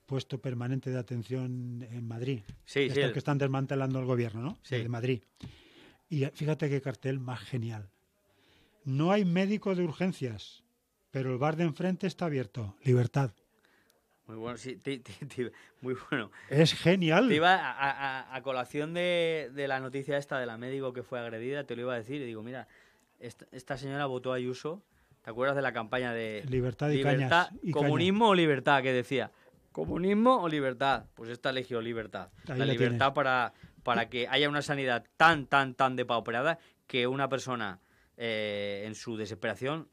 [SPEAKER 2] puesto permanente de atención en Madrid, sí, sí, que están desmantelando el gobierno, ¿no? El de Madrid. Y fíjate qué cartel más genial. No hay médico de urgencias, pero el bar de enfrente está abierto. Libertad.
[SPEAKER 1] Muy bueno, sí, muy bueno.
[SPEAKER 2] Es genial.
[SPEAKER 1] a, colación de, la noticia esta de la médico que fue agredida, te lo iba a decir y digo, mira, esta, señora votó a Ayuso, ¿te acuerdas de la campaña de libertad y cañas, comunismo o libertad que decía? Comunismo o libertad, pues esta eligió libertad. la libertad para para que haya una sanidad tan, tan, tan depauperada que una persona eh, en su desesperación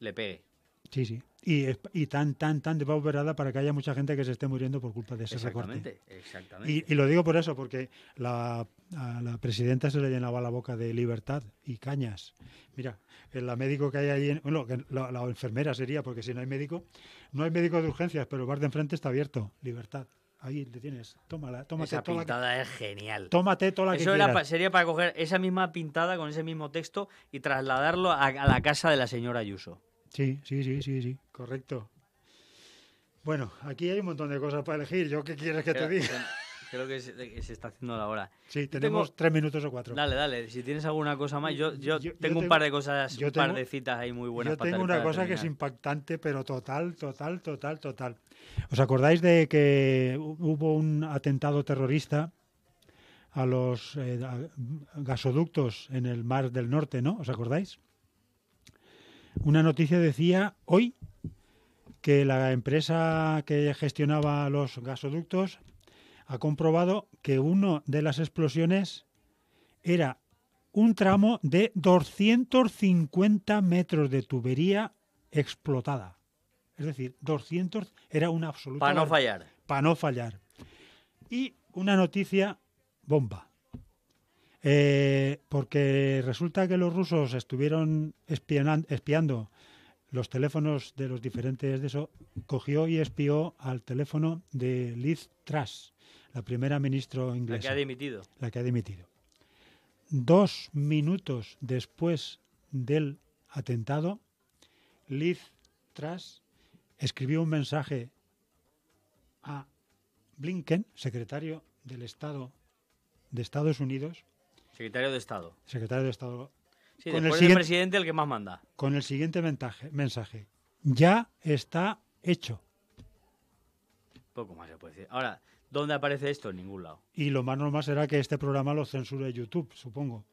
[SPEAKER 1] le pegue.
[SPEAKER 2] Sí, sí. Y, y tan, tan, tan depauperada para que haya mucha gente que se esté muriendo por culpa de ese exactamente, Exactamente. Y, lo digo por eso, porque la, a la presidenta se le llenaba la boca de libertad y cañas. Mira, la médico que hay ahí, en, bueno, la, la enfermera sería, porque si no hay médico, no hay médico de urgencias, pero el bar de enfrente está abierto, libertad. Ahí te tienes. Tómala, tómate esa pintada es
[SPEAKER 1] genial. Tómate toda la Eso era sería para coger esa misma pintada con ese mismo texto y trasladarlo a, a, la casa de la señora Ayuso.
[SPEAKER 2] Sí, sí, sí, sí, sí, correcto. Bueno, aquí hay un montón de cosas para elegir. ¿Yo qué quieres que te diga?
[SPEAKER 1] Creo que se, está haciendo la hora. Sí, tenemos tres minutos o cuatro. Dale, dale. Si tienes alguna cosa más, yo, yo, tengo, un par de cosas, un par de citas ahí muy buenas. Yo tengo una cosa que es
[SPEAKER 2] impactante, pero total, total, total, total. ¿Os acordáis de que hubo un atentado terrorista a los eh, gasoductos en el Mar del Norte, ¿no? ¿Os acordáis? Una noticia decía hoy que la empresa que gestionaba los gasoductos ha comprobado que una de las explosiones era un tramo de 250 metros de tubería explotada. Es decir, 200 era una absoluta... Para no fallar. Para no fallar. Y una noticia bomba. Eh, porque resulta que los rusos estuvieron espiando los teléfonos de los diferentes de eso, cogió y espió al teléfono de Liz Truss, la primera ministra inglesa. La que ha dimitido. La que ha dimitido. Dos minutos después del atentado, Liz Truss escribió un mensaje a Blinken, secretario del Estado de Estados Unidos.
[SPEAKER 1] Secretario de Estado.
[SPEAKER 2] Secretario de Estado. con el siguiente
[SPEAKER 1] presidente el que más manda.
[SPEAKER 2] Con el siguiente mensaje, mensaje. Ya está hecho.
[SPEAKER 1] Poco más se puede decir. Ahora, ¿Dónde aparece esto? En ningún
[SPEAKER 2] lado. Y lo más normal será que este programa lo censure YouTube, supongo,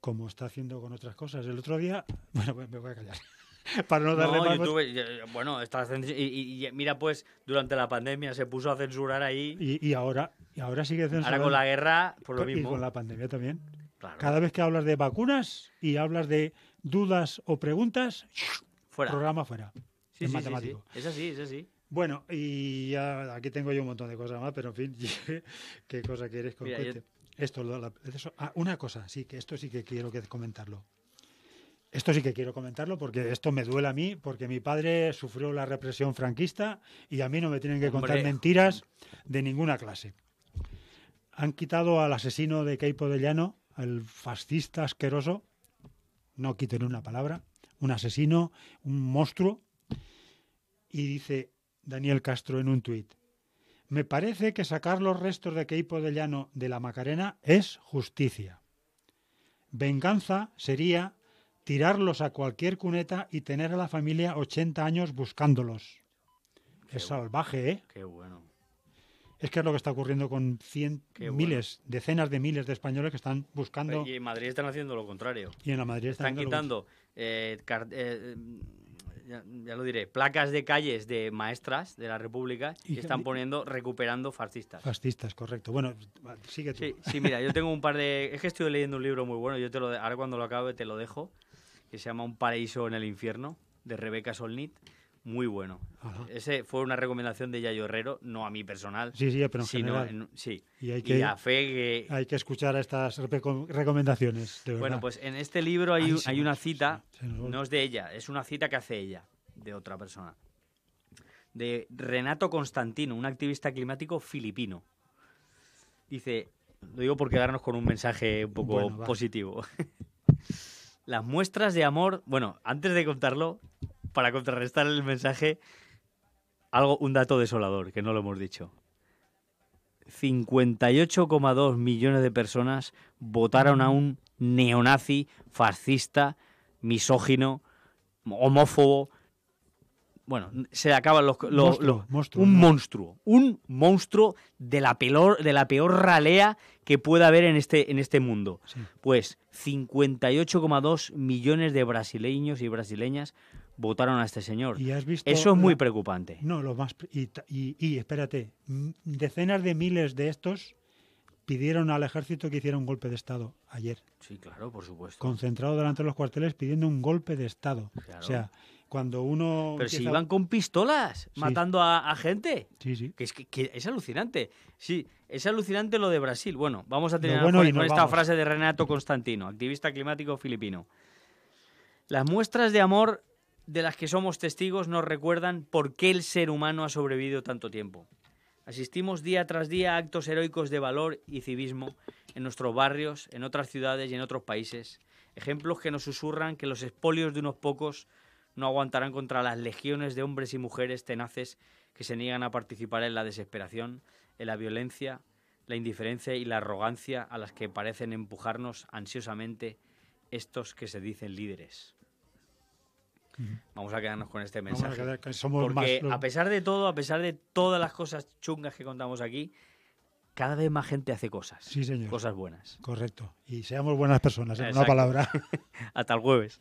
[SPEAKER 2] como está haciendo con otras cosas. El otro día, bueno, me voy a callar. Para no darle
[SPEAKER 1] más bueno, está y, y, mira, pues durante la pandemia se puso a censurar ahí. Y,
[SPEAKER 2] ahora, y ahora sigue censurando. Ahora con la guerra, por lo mismo. Y con la pandemia también. Cada vez que hablas de vacunas y hablas de dudas o preguntas, fuera. programa fuera. Sí, sí. Es así, es así. Bueno, y aquí tengo yo un montón de cosas más, pero en fin, qué cosa quieres con Esto, ah, una cosa, sí, que esto sí que quiero que comentarlo. Esto sí que quiero comentarlo porque esto me duele a mí, porque mi padre sufrió la represión franquista y a mí no me tienen que contar mentiras de ninguna clase. Han quitado al asesino de Keipo de Llano, al fascista asqueroso, no quiten una palabra, un asesino, un monstruo, y dice, Daniel Castro en un tuit. Me parece que sacar los restos de Keipo de Llano de la Macarena es justicia. Venganza sería tirarlos a cualquier cuneta y tener a la familia 80 años buscándolos. es salvaje, ¿eh? Qué bueno. Es que es lo que está ocurriendo con cien, miles, decenas de miles de españoles que están buscando.
[SPEAKER 1] Y en Madrid están haciendo lo contrario. Y en la Madrid están, están quitando. Eh, eh, ya, lo diré, placas de calles de maestras de la República que están poniendo recuperando fascistas.
[SPEAKER 2] Fascistas, correcto. Bueno,
[SPEAKER 1] sigue Sí, mira, yo tengo un par de... Es que estoy leyendo un libro muy bueno, yo te lo, ahora cuando lo acabe te lo dejo, que se llama Un paraíso en el infierno, de Rebeca Solnit, muy bueno. Ese fue una recomendación de Yayo Herrero, no a mí personal. Sí, sí, pero en general. sí.
[SPEAKER 2] Y, hay que, a fe que... Hay que escuchar estas recomendaciones, Bueno, pues
[SPEAKER 1] en este libro hay, una cita, no es de ella, es una cita que hace ella, de otra persona. De Renato Constantino, un activista climático filipino. Dice, lo digo por quedarnos con un mensaje un poco positivo. Las muestras de amor, bueno, antes de contarlo, para contrarrestar el mensaje, algo, un dato desolador, que no lo hemos dicho. 58,2 millones de personas votaron a un neonazi, fascista, misógino, homófobo. Bueno, se acaban los... los, un monstruo, un monstruo de la, peor, de la peor ralea que pueda haber en este, en este mundo. Pues 58,2 millones de brasileños y brasileñas votaron a este señor. ¿Y has visto Eso es muy preocupante.
[SPEAKER 2] No, lo más. Y, y, espérate, decenas de miles de estos pidieron al ejército que hiciera un golpe de Estado ayer. Sí, claro, por supuesto. Concentrado delante de los cuarteles pidiendo un golpe de Estado. O sea, cuando uno... Pero si iban con pistolas, matando
[SPEAKER 1] a, gente. Sí, sí. Que es, que, es alucinante. Sí, es alucinante lo de Brasil. Bueno, vamos a tener esta frase de Renato Constantino, activista climático filipino. Las muestras de amor de las que somos testigos nos recuerdan por qué el ser humano ha sobrevivido tanto tiempo. Asistimos día tras día a actos heroicos de valor y civismo en nuestros barrios, en otras ciudades y en otros países. Ejemplos que nos susurran que los expolios de unos pocos no aguantarán contra las legiones de hombres y mujeres tenaces que se niegan a participar en la desesperación, en la violencia, la indiferencia y la arrogancia a las que parecen empujarnos ansiosamente estos que se dicen líderes. Vamos a quedarnos con este mensaje. Porque a pesar de todo, a pesar de todas las cosas chungas que contamos aquí, cada vez más gente hace cosas.
[SPEAKER 2] Sí, señor. Cosas buenas. Correcto. Y seamos buenas personas, en una palabra. Hasta el jueves.